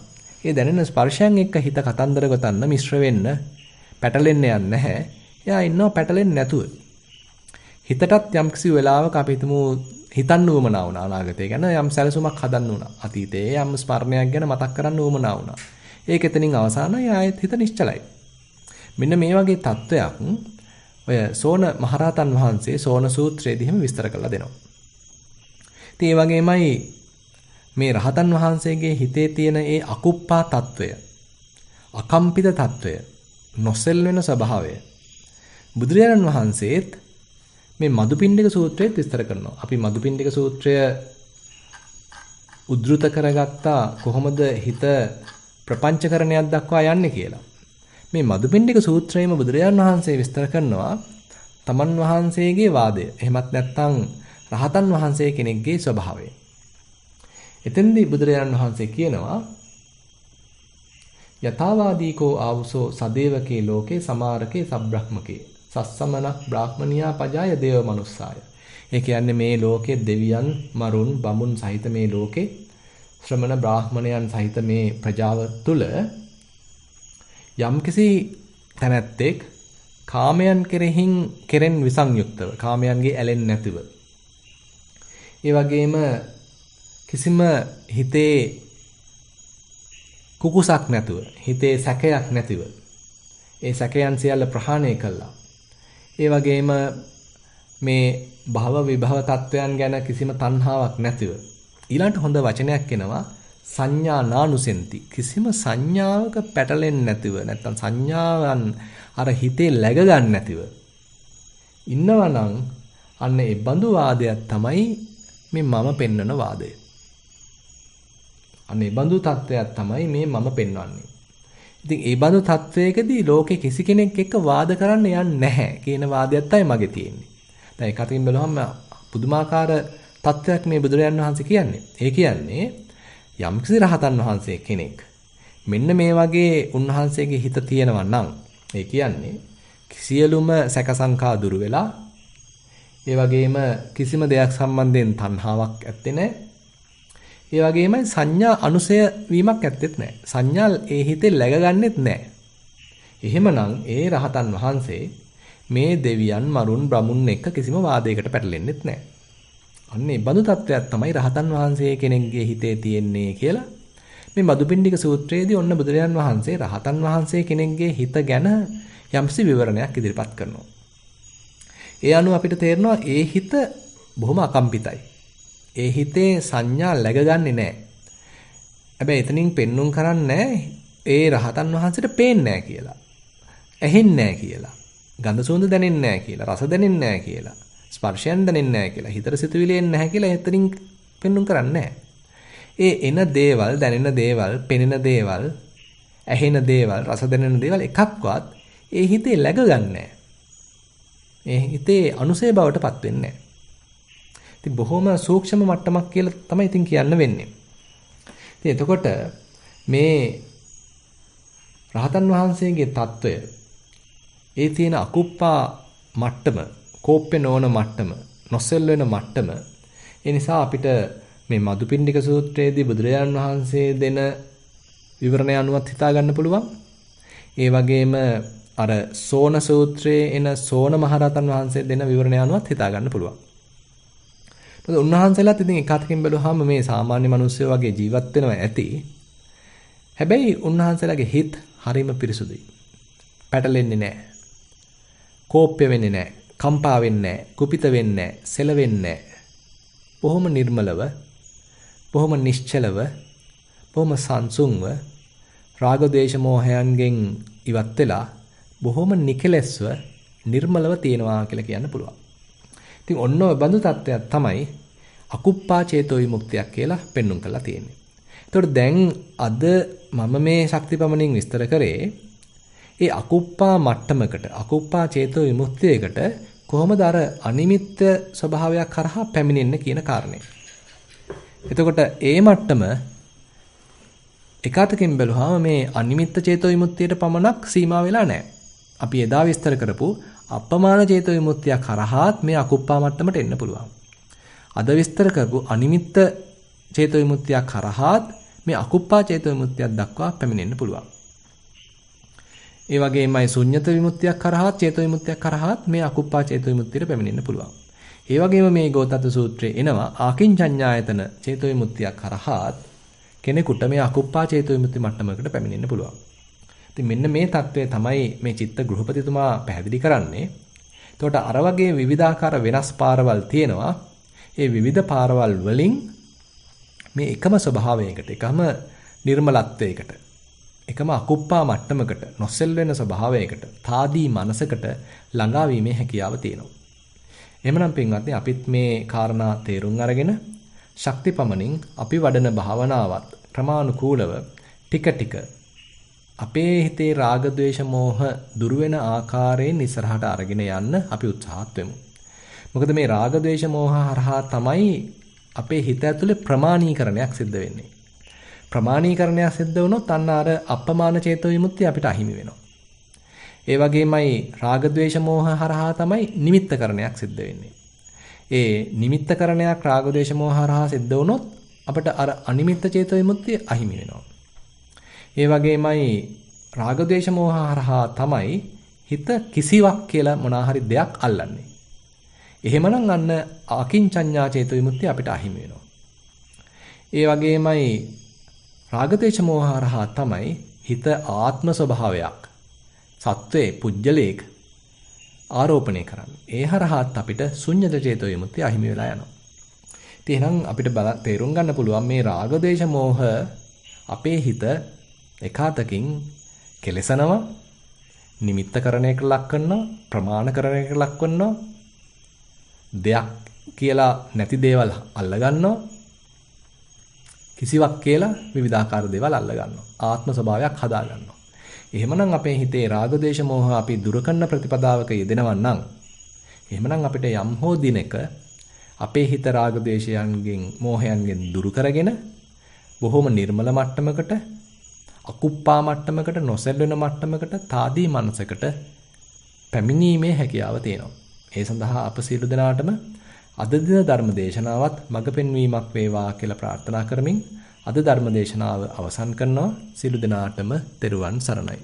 ඒ දැනෙන ස්පර්ශයන් එක්ක හිත කතන්දර ගොතන්න මිශ්‍ර වෙන්න පැටලෙන්න යන්නේ නැහැ. එයා ඉන්නවා පැටලෙන්නේ නැතුව. හිතටත් යම්කිසි වෙලාවක අපි හිතමු හිතන්න උවමනා වුණා අනාගතය ගැන යම් සැලසුමක් හදන්න වුණා. අතීතයේ යම් ස්මරණයක් ගැන මතක් කරන්න උවමනා වුණා. ඒක එතනින් අවසానයි ආයෙත් හිත නිශ්චලයි. මෙන්න මේ වගේ தত্ত্বයක් ඔය සෝන මහරහතන් වහන්සේ සෝන සූත්‍රයේදී හැම විස්තර කරලා දෙනවා. ඉතින් ඒ වගේමයි මේ රහතන් වහන්සේගේ හිතේ තියෙන ඒ අකුප්පා తত্ত্বය අකම්පිත తত্ত্বය නොසෙල් වෙන ස්වභාවය බුදුරජාණන් වහන්සේත් මේ මදුපිණ්ඩික සූත්‍රයත් විස්තර කරනවා. අපි මදුපිණ්ඩික සූත්‍රය උද්ෘත කරගත්තා කොහොමද හිත ප්‍රපංචකරණයක් දක්වා යන්නේ කියලා. මේ මදුපිණ්ඩික සූත්‍රයේම බුදුරජාණන් වහන්සේ විස්තර කරනවා තමන් වහන්සේගේ වාදය. එහෙමත් නැත්නම් රහතන් වහන්සේ කෙනෙක්ගේ ස්වභාවය. එතෙන්දී බුදුරජාණන් වහන්සේ කියනවා යථාවාදීකෝ ආවුසෝ සදේවකේ ලෝකේ සමාරකේ සබ්‍රහ්මකේ සස්සමනක් බ්‍රාහ්මනියා පජාය දේව මනුස්සාය. ඒ කියන්නේ මේ ලෝකේ දෙවියන්, මරුන්, බමුණු සහිත මේ ලෝකේ ශ්‍රමණ බ්‍රාහ්මණයන් සහිත මේ ප්‍රජාව තුළ යම්කිසි තැනැත්තෙක් කාමයන් කෙරෙහින් කෙරෙන් විසංයුක්තව කාමයන්ගේ ඇලෙන්නේ නැතිව ඒ වගේම කිසිම හිතේ කුකුසක් නැතුව හිතේ සැකයක් නැතිව ඒ සැකයන් සියල්ල ප්‍රහාණය කළා ඒ වගේම මේ භව විභව තත්වයන් ගැන කිසිම තණ්හාවක් නැතිව ඊළඟට හොඳ වචනයක් එනවා සංඥා නානුසෙන්ති කිසිම සංඥාවක පැටලෙන්නේ නැතිව නැත්තම් සංඥාවන් අර හිතේ läග ගන්න නැතිව ඉන්නවනම් අන්න ඒ බඳු වාදයක් තමයි මේ මම පෙන්වන වාදය. අන්න ඒ බඳු තත්වයක් තමයි මේ මම පෙන්වන්නේ. ඉතින් ඒ බඳු තත්වයකදී ලෝකේ කිසි කෙනෙක් එක්ක වාද කරන්න යන්නේ නැහැ කියන වාදයක් තමයි මගේ තියෙන්නේ. දැන් ඒක අතින් බලවම පුදුමාකාර තත්වයක් මේ බුදුරජාන් වහන්සේ කියන්නේ. ඒ කියන්නේ යම්කිසි රහතන් වහන්සේ කෙනෙක් මෙන්න මේ වගේ උන්වහන්සේගේ හිත තියෙනවා නම් ඒ කියන්නේ සියලුම සැක සංකා දුරු වෙලා ඒ වගේම කිසිම දෙයක් සම්බන්ධයෙන් තණ්හාවක් ඇත්තේ නැහැ ඒ වගේම සංඥා අනුසය වීමක් ඇත්තෙත් නැහැ. සංඥා ඒ හිතේ läගගන්නෙත් නැහැ. එහෙමනම් ඒ රහතන් වහන්සේ මේ දෙවියන් මරුන් බ්‍රමුන් එක්ක කිසිම වාදයකට පැටලෙන්නෙත් නැහැ. අන්න ඒ බඳු තත්වයක් තමයි රහතන් වහන්සේ කෙනෙක්ගේ හිතේ තියෙන්නේ කියලා මේ මදුපිණ්ඩික සූත්‍රයේදී ඔන්න බුදුරජාන් වහන්සේ රහතන් වහන්සේ කෙනෙක්ගේ හිත ගැන යම්සි විවරණයක් ඉදිරිපත් කරනවා. ඒ අනුව අපිට තේරෙනවා ඒ හිත බොහොම අකම්පිතයි. ඒ හිතේ සංඥා läගගන්නේ නැහැ. හැබැයි එතනින් පෙන්눔 කරන්නේ ඒ රහතන් වහන්සේට පේන්නේ කියලා. ඇහෙන්නේ කියලා. ගඳ සුවඳ දැනෙන්නේ කියලා. රස දැනෙන්නේ කියලා. ස්පර්ශයෙන් දැනෙන්නේ කියලා. හිතට සිතුවිලි එන්නේ කියලා එතනින් පෙන්눔 කරන්නේ ඒ එන දේවල්, දැනෙන දේවල්, පෙනෙන දේවල්, ඇහෙන දේවල්, රස දැනෙන දේවල් එකක්වත් ඒ හිතේ läගගන්නේ නැහැ. ඒ හිතේ අනුසය බවටපත් වෙන්නේ නැහැ. ඉතින් බොහොම සූක්ෂම මට්ටමක් කියලා තමයි ඉතින් කියන්න වෙන්නේ. ඉතින් එතකොට මේ රහතන් වහන්සේගේ తত্ত্বය ඒ තියෙන අකුප්පා මට්ටම, කෝප්පේ නොවන මට්ටම, නොසෙල් වෙන මට්ටම. ඒ නිසා අපිට මේ මදුපිණ්ඩික සූත්‍රයේදී බුදුරජාණන් වහන්සේ දෙන විවරණය අනුවත් හිතා ගන්න පුළුවන්. ඒ වගේම අර සෝන සූත්‍රයේ එන සෝන මහරතන් වහන්සේ දෙන විවරණය අනුවත් හිතා ගන්න පුළුවන්. මොකද උන්වහන්සේලාත් ඉතින් එක අතකින් බැලුවාම මේ සාමාන්‍ය මිනිස්සු වගේ ජීවත් වෙනවා ඇති. හැබැයි උන්වහන්සේලාගේ හිත හරිම පිරිසුදුයි. පැටලෙන්නේ නැහැ. කෝපය වෙන්නේ නැහැ. කම්පා වෙන්නේ නැහැ. කුපිත වෙන්නේ නැහැ. සෙලවෙන්නේ නැහැ. බොහොම නිර්මලව, බොහොම නිශ්චලව, බොහොම සංසුන්ව රාග දේශ මොහයන්ගෙන් ඉවත් වෙලා බොහොම නිකලස්ව නිර්මලව තියෙනවා කියලා කියන්න පුළුවන්. ඉතින් ඔන්න ඔය බඳු තත්වයක් තමයි අකුප්පා චේතෝ විමුක්තියක් කියලා පෙන්눔 කරලා තියෙන්නේ. එතකොට දැන් අද මම මේ ශක්තිපමණින් විස්තර කරේ ඒ අකුප්පා මට්ටමකට අකුප්පා චේතෝ විමුක්තියකට කොහොමද අර අනිමිත්‍ය ස්වභාවයක් කරහා පැමිණෙන්න කියන කාරණය. එතකොට ඒ මට්ටම එකතකින් බැලුවාම මේ අනිමිත්‍ය චේතෝ විමුක්තියට පමණක් සීමා වෙලා නැහැ. අපි එදා විස්තර කරපු අප්‍රමාණ චේතෝ විමුක්තිය කරහාත් මේ අකුප්පා මට්ටමට එන්න පුළුවන්. අද විස්තර කරපු අනිමිත්ත චේතෝ විමුක්තිය කරහාත් මේ අකුප්පා චේතෝ විමුක්තියක් දක්වා පැමිණෙන්න පුළුවන්. ඒ වගේමයි ශුන්්‍යත විමුක්තියක් කරහාත් චේතෝ විමුක්තියක් කරහාත් මේ අකුප්පා චේතෝ විමුක්තියට පැමිණෙන්න පුළුවන්. ඒ වගේම මේ ගෝතත් සූත්‍රයේ එනවා ආකින්චඤ්ඤායතන චේතෝ විමුක්තියක් කරහාත් කෙනෙකුට මේ අකුප්පා චේතෝ විමුක්ති මට්ටමකට පැමිණෙන්න පුළුවන්. ඉතින් මෙන්න මේ தત્ත්වය තමයි මේ චිත්ත ගෘහපතිතුමා පැහැදිලි කරන්නේ. එතකොට අර වගේ විවිධාකාර වෙනස් පාරවල් තියෙනවා. ඒ විවිධ පාරවල් වලින් මේ එකම ස්වභාවයකට, එකම නිර්මලත්වයකට, එකම අකුප්පා මට්ටමකට, නොසෙල් වෙන ස්වභාවයකට, తాදී මනසකට ළඟා වීමේ හැකියාව තියෙනවා. එහෙමනම් පින්වත්නි අපිත් මේ කාරණා තේරුම් අරගෙන ශක්තිපමණින් අපි වඩන භාවනාවත් ක්‍රමානුකූලව ටික ටික අපේ හිතේ රාග ద్వේෂ මෝහ දුර වෙන ආකාරයෙන් ඉස්සරහට අරගෙන යන්න අපි උත්සාහත් වෙමු. මොකද මේ රාග ద్వේෂ මෝහ හරහා තමයි අපේ හිත ඇතුලේ ප්‍රමාණීකරණයක් සිද්ධ වෙන්නේ. ප්‍රමාණීකරණයක් සිද්ධ වුණොත් අන්න අර අපමාන චේතෝ විමුක්තිය අපිට අහිමි වෙනවා. ඒ වගේමයි රාග ద్వේෂ මෝහ හරහා තමයි නිමිත්තකරණයක් සිද්ධ වෙන්නේ. ඒ නිමිත්තකරණයක් රාග ద్వේෂ මෝහ හරහා සිද්ධ වුණොත් අපිට අර අනිමිත්ත චේතෝ විමුක්තිය අහිමි වෙනවා. ඒ වගේමයි රාග ద్వේෂ මෝහ හරහා තමයි හිත කිසිවක් කියලා මොනාහරි දෙයක් අල්ලන්නේ. එහෙමනම් අන්න අකින්චඤ්ඤා චේතු විමුක්තිය අපිට අහිමි වෙනවා. ඒ වගේමයි රාග ద్వේෂ මෝහ හරහා තමයි හිත ආත්ම ස්වභාවයක් සත්වේ පුජ්‍යලේක ආරෝපණය කරන්නේ. ඒ හරහාත් අපිට ශුන්‍යත චේතෝ විමුක්තිය අහිමි වෙලා යනවා. ඉතින් එහෙනම් අපිට තේරුම් ගන්න පුළුවන් මේ රාග දේශ මොහ අපේ හිත එකාතකින් කෙලසනවා නිමිත්තකරණයක ලක් කරනවා ප්‍රමාණකරණයක ලක් කරනවා දෙයක් කියලා නැති දේවල් අල්ල ගන්නවා කිසිවක් කියලා විවිධාකාර දේවල් අල්ල ගන්නවා ආත්ම ස්වභාවයක් හදා ගන්නවා එහෙමනම් අපේ හිතේ රාග දේශ මොහ අපි දුර කරන ප්‍රතිපදාවක යෙදෙනවා නම් එහෙමනම් අපිට යම් හෝ දිනක අපේ හිත රාග දේශයන්ගෙන් මෝහයන්ගෙන් දුරු කරගෙන බොහොම නිර්මල මට්ටමකට අකුප්පා මට්ටමකට නොසැලෙන මට්ටමකට తాදී මනසකට පැමිණීමේ හැකියාව තියෙනවා. ඒ සඳහා අප සියලු දෙනාටම අද දින ධර්ම දේශනාවත් මඟ පෙන්වීමක් වේවා කියලා ප්‍රාර්ථනා කරමින් අද ධර්ම දේශනාව අවසන් කරනවා. සියලු දෙනාටම තෙරුවන් සරණයි.